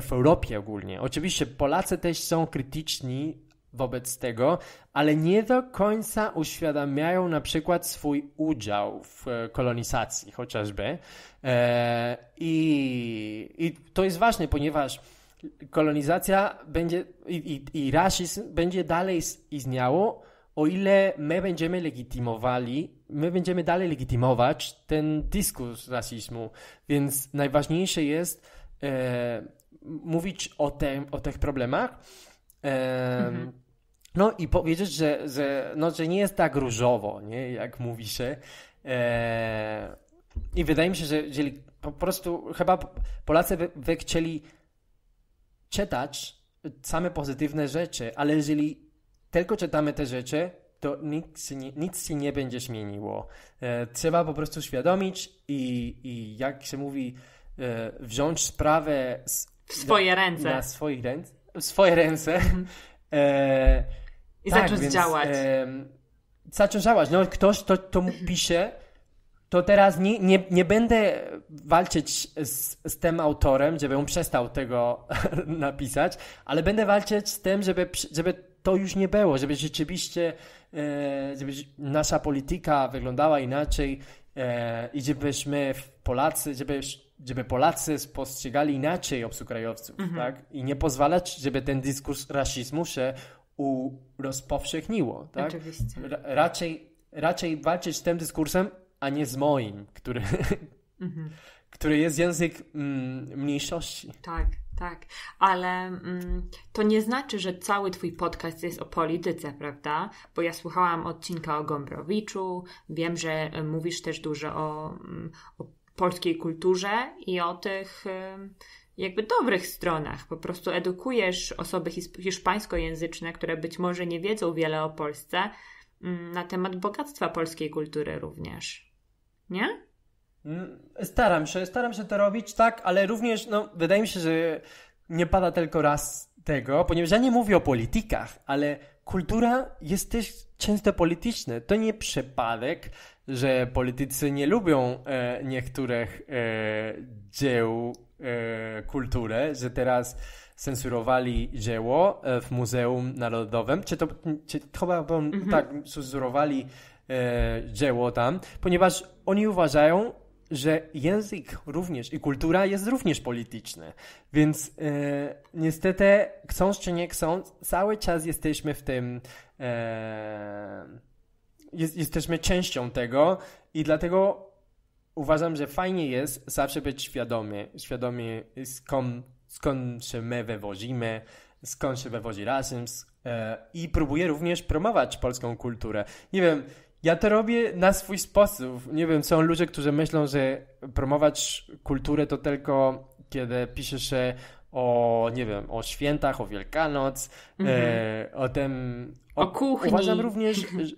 w Europie ogólnie. Oczywiście Polacy też są krytyczni wobec tego, ale nie do końca uświadamiają na przykład swój udział w e, kolonizacji chociażby. I, i to jest ważne, ponieważ kolonizacja będzie i, i, i rasizm będzie dalej istniało, o ile my będziemy legitymowali, my będziemy dalej legitymować ten dyskurs rasizmu. Więc najważniejsze jest e, mówić o, tym, o tych problemach. E, mhm. No i powiedzieć, że, że, no, że nie jest tak różowo, nie? jak mówi się. E, I wydaje mi się, że, po prostu chyba Polacy by, by chcieli czytać same pozytywne rzeczy, ale jeżeli tylko czytamy te rzeczy, to nic, nic się nie będzie zmieniło. E, trzeba po prostu świadomić i, i jak się mówi, e, wziąć sprawę z, w swoje ręce. Na swoich ręce. W swoje ręce. Mhm. E, I tak, zacząć więc, działać. E, zacząć działać. No, ktoś to, to pisze to teraz nie, nie, nie będę walczyć z, z tym autorem, żeby on przestał tego napisać, ale będę walczyć z tym, żeby, żeby to już nie było, żeby rzeczywiście e, żeby nasza polityka wyglądała inaczej e, i żebyśmy Polacy, żeby, żeby Polacy postrzegali inaczej obcokrajowców, mhm. tak? I nie pozwalać, żeby ten dyskurs rasizmu się u, rozpowszechniło, tak? Oczywiście. raczej, raczej walczyć z tym dyskursem a nie z moim, który, mhm. który jest język mm, mniejszości. Tak, tak, ale mm, to nie znaczy, że cały twój podcast jest o polityce, prawda? Bo ja słuchałam odcinka o Gombrowiczu, wiem, że y, mówisz też dużo o, mm, o polskiej kulturze i o tych y, jakby dobrych stronach. Po prostu edukujesz osoby hiszpańskojęzyczne, które być może nie wiedzą wiele o Polsce, mm, na temat bogactwa polskiej kultury również nie? Mm, staram się, staram się to robić, tak, ale również, no, wydaje mi się, że nie pada tylko raz tego, ponieważ ja nie mówię o politykach, ale kultura jest też często polityczna. To nie przypadek, że politycy nie lubią e, niektórych e, dzieł e, kultury, że teraz censurowali dzieło e, w Muzeum Narodowym, czy to czy chyba bym, mhm. tak censurowali e, dzieło tam, ponieważ oni uważają, że język również i kultura jest również polityczny. Więc e, niestety, chcąc czy nie chcąc, cały czas jesteśmy w tym. E, jest, jesteśmy częścią tego i dlatego uważam, że fajnie jest zawsze być świadomy, świadomy skąd, skąd się my wywozimy, skąd się wywozi rasizm e, i próbuję również promować polską kulturę. Nie wiem, ja to robię na swój sposób. Nie wiem, są ludzie, którzy myślą, że promować kulturę to tylko kiedy piszesz o, nie wiem, o świętach, o Wielkanoc, mm -hmm. e, o tym... O, o kuchni. Uważam również... Że,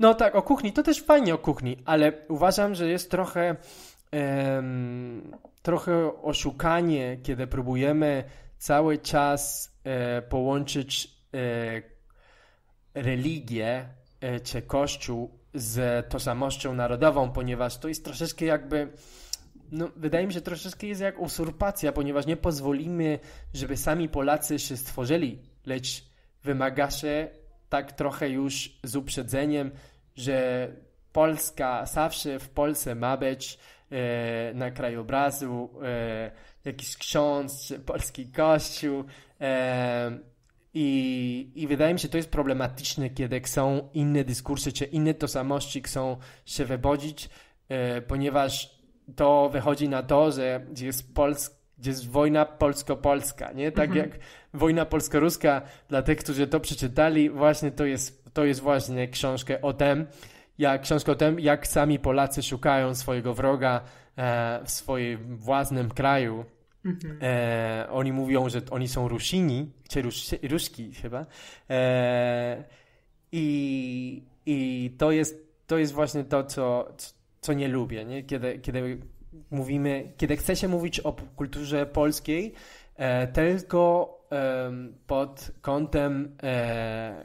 no tak, o kuchni, to też fajnie o kuchni, ale uważam, że jest trochę... trochę oszukanie, kiedy próbujemy cały czas e, połączyć e, religię cię Kościół z tożsamością narodową, ponieważ to jest troszeczkę jakby. No, wydaje mi się, troszeczkę jest jak usurpacja, ponieważ nie pozwolimy, żeby sami Polacy się stworzyli, lecz wymaga się tak trochę już z uprzedzeniem, że Polska zawsze w Polsce ma być e, na krajobrazu e, jakiś ksiądz czy polski kościół. E, i, I wydaje mi się, to jest problematyczne, kiedy są inne dyskursy czy inne tożsamości chcą się wybodzić, e, ponieważ to wychodzi na to, że jest gdzie jest wojna polsko-polska, nie? Tak mm -hmm. jak wojna polsko-ruska, dla tych, którzy to przeczytali, właśnie to jest, to jest właśnie książkę o tym, jak, książkę o tym, jak sami Polacy szukają swojego wroga e, w swoim własnym kraju Mhm. E, oni mówią, że oni są Rusini, czy Rus, Ruski chyba. E, i, I to jest, to jest właśnie to, co, co nie lubię, nie? Kiedy, kiedy mówimy, kiedy chce się mówić o kulturze polskiej, e, tylko pod kątem e,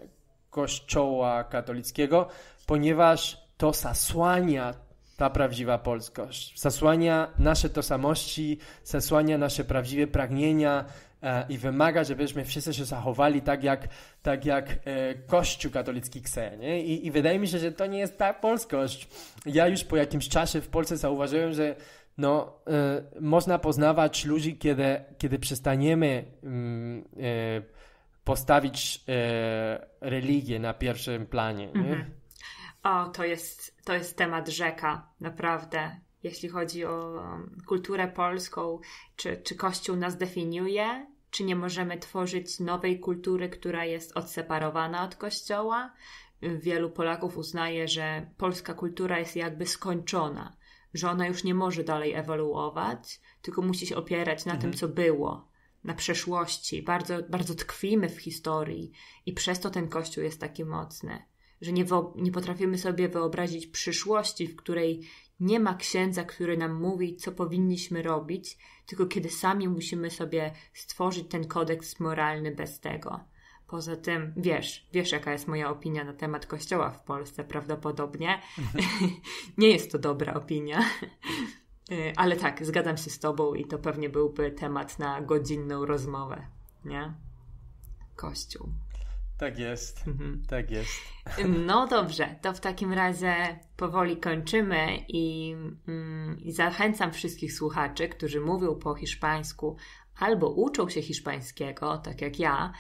kościoła katolickiego, ponieważ to zasłania ta prawdziwa polskość. Zasłania nasze tożsamości, zasłania nasze prawdziwe pragnienia e, i wymaga, żebyśmy wszyscy się zachowali tak, jak, tak jak e, Kościół katolicki chce. Nie? I, I wydaje mi się, że to nie jest ta polskość. Ja już po jakimś czasie w Polsce zauważyłem, że no, e, można poznawać ludzi, kiedy, kiedy przestaniemy mm, e, postawić e, religię na pierwszym planie. Mhm. O, to jest, to jest temat rzeka, naprawdę. Jeśli chodzi o um, kulturę polską, czy, czy Kościół nas definiuje, czy nie możemy tworzyć nowej kultury, która jest odseparowana od Kościoła. Wielu Polaków uznaje, że polska kultura jest jakby skończona, że ona już nie może dalej ewoluować, tylko musi się opierać na mhm. tym, co było, na przeszłości. Bardzo, bardzo tkwimy w historii i przez to ten Kościół jest taki mocny że nie, nie potrafimy sobie wyobrazić przyszłości, w której nie ma księdza, który nam mówi, co powinniśmy robić, tylko kiedy sami musimy sobie stworzyć ten kodeks moralny bez tego. Poza tym, wiesz, wiesz, jaka jest moja opinia na temat kościoła w Polsce, prawdopodobnie. Mhm. nie jest to dobra opinia. Y, ale tak, zgadzam się z Tobą i to pewnie byłby temat na godzinną rozmowę, nie? Kościół. Tak jest, mhm. tak jest. No dobrze, to w takim razie powoli kończymy i, mm, i zachęcam wszystkich słuchaczy, którzy mówią po hiszpańsku albo uczą się hiszpańskiego, tak jak ja,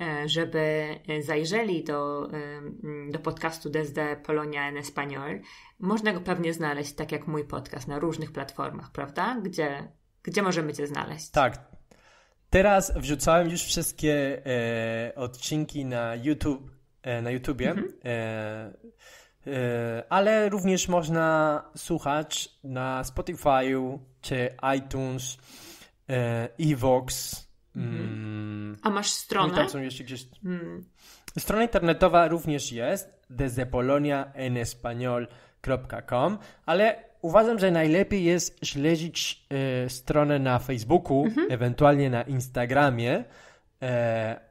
e, żeby zajrzeli do, e, mm, do podcastu Desde Polonia en Español. Można go pewnie znaleźć, tak jak mój podcast, na różnych platformach, prawda? Gdzie, gdzie możemy Cię znaleźć? Tak, Teraz wrzucałem już wszystkie e, odcinki na YouTube, e, na YouTubie, mm -hmm. e, ale również można słuchać na Spotify'u czy iTunes, e, Evox. Mm. Mm. A masz no stronę? tam są jeszcze gdzieś. Hmm. Strona internetowa również jest, desdepoloniaenespanol.com, ale uważam, że najlepiej jest śledzić e, stronę na Facebooku, mhm. ewentualnie na Instagramie. E,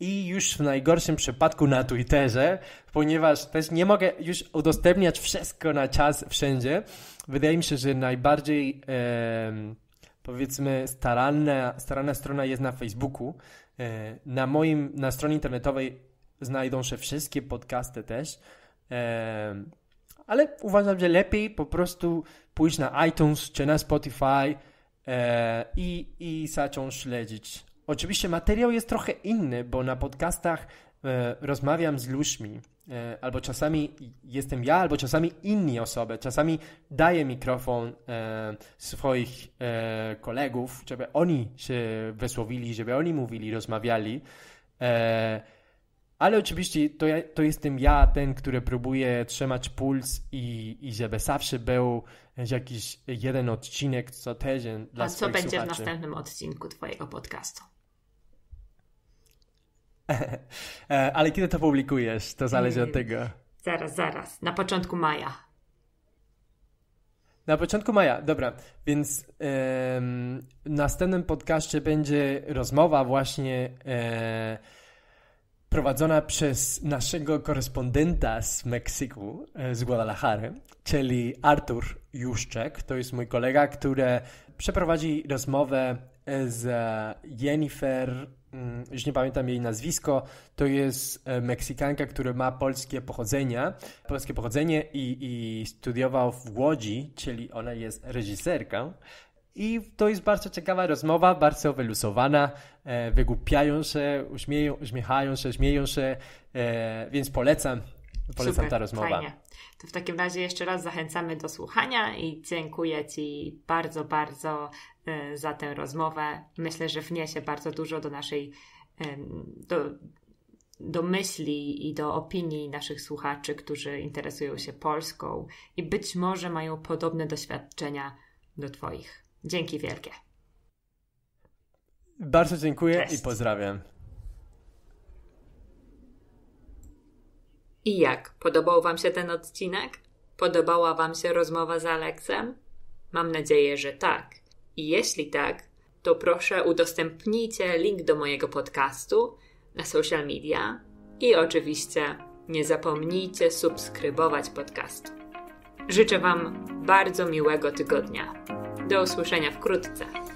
i już w najgorszym przypadku na Twitterze, ponieważ też nie mogę już udostępniać wszystko na czas wszędzie. Wydaje mi się, że najbardziej e, powiedzmy staranna, staranna strona jest na Facebooku. E, na moim, na stronie internetowej znajdą się wszystkie podcasty też. E, ale uważam, że lepiej po prostu pójść na iTunes czy na Spotify e, i, i zacząć śledzić. Oczywiście materiał jest trochę inny, bo na podcastach e, rozmawiam z ludźmi, e, albo czasami jestem ja, albo czasami inni osoby. Czasami daję mikrofon e, swoich e, kolegów, żeby oni się wysłowili, żeby oni mówili, rozmawiali. E, ale oczywiście to, ja, to jestem ja, ten, który próbuje trzymać puls i, i żeby zawsze był jakiś jeden odcinek co tydzień dla A co będzie słuchaczy. w następnym odcinku Twojego podcastu? E, ale kiedy to publikujesz? To zależy od tego. Zaraz, zaraz. Na początku maja. Na początku maja, dobra. Więc w następnym podcaście będzie rozmowa właśnie. E, prowadzona przez naszego korespondenta z Meksyku, e, z Guadalajary, czyli Artur Juszczek. To jest mój kolega, który przeprowadzi rozmowę e, z Jennifer, mm, już nie pamiętam jej nazwisko, to jest e, Meksykanka, która ma polskie pochodzenie, polskie pochodzenie i, i studiował w Łodzi, czyli ona jest reżyserką i to jest bardzo ciekawa rozmowa, bardzo wylusowana. E, wygłupiają się, uśmieją, uśmiechają się, śmieją się, e, więc polecam. Polecam Super, ta rozmowa. Fajnie. To w takim razie jeszcze raz zachęcamy do słuchania i dziękuję Ci bardzo, bardzo e, za tę rozmowę. Myślę, że wniesie bardzo dużo do naszej, do, do myśli i do opinii naszych słuchaczy, którzy interesują się Polską i być może mają podobne doświadczenia do Twoich. Dzięki wielkie. Bardzo dziękuję Cześć. i pozdrawiam. I jak? Podobał Wam się ten odcinek? Podobała Wam się rozmowa z Aleksem? Mam nadzieję, że tak. I jeśli tak, to proszę udostępnijcie link do mojego podcastu na social media i oczywiście nie zapomnijcie subskrybować podcastu. Życzę Wam bardzo miłego tygodnia. Do usłyszenia wkrótce.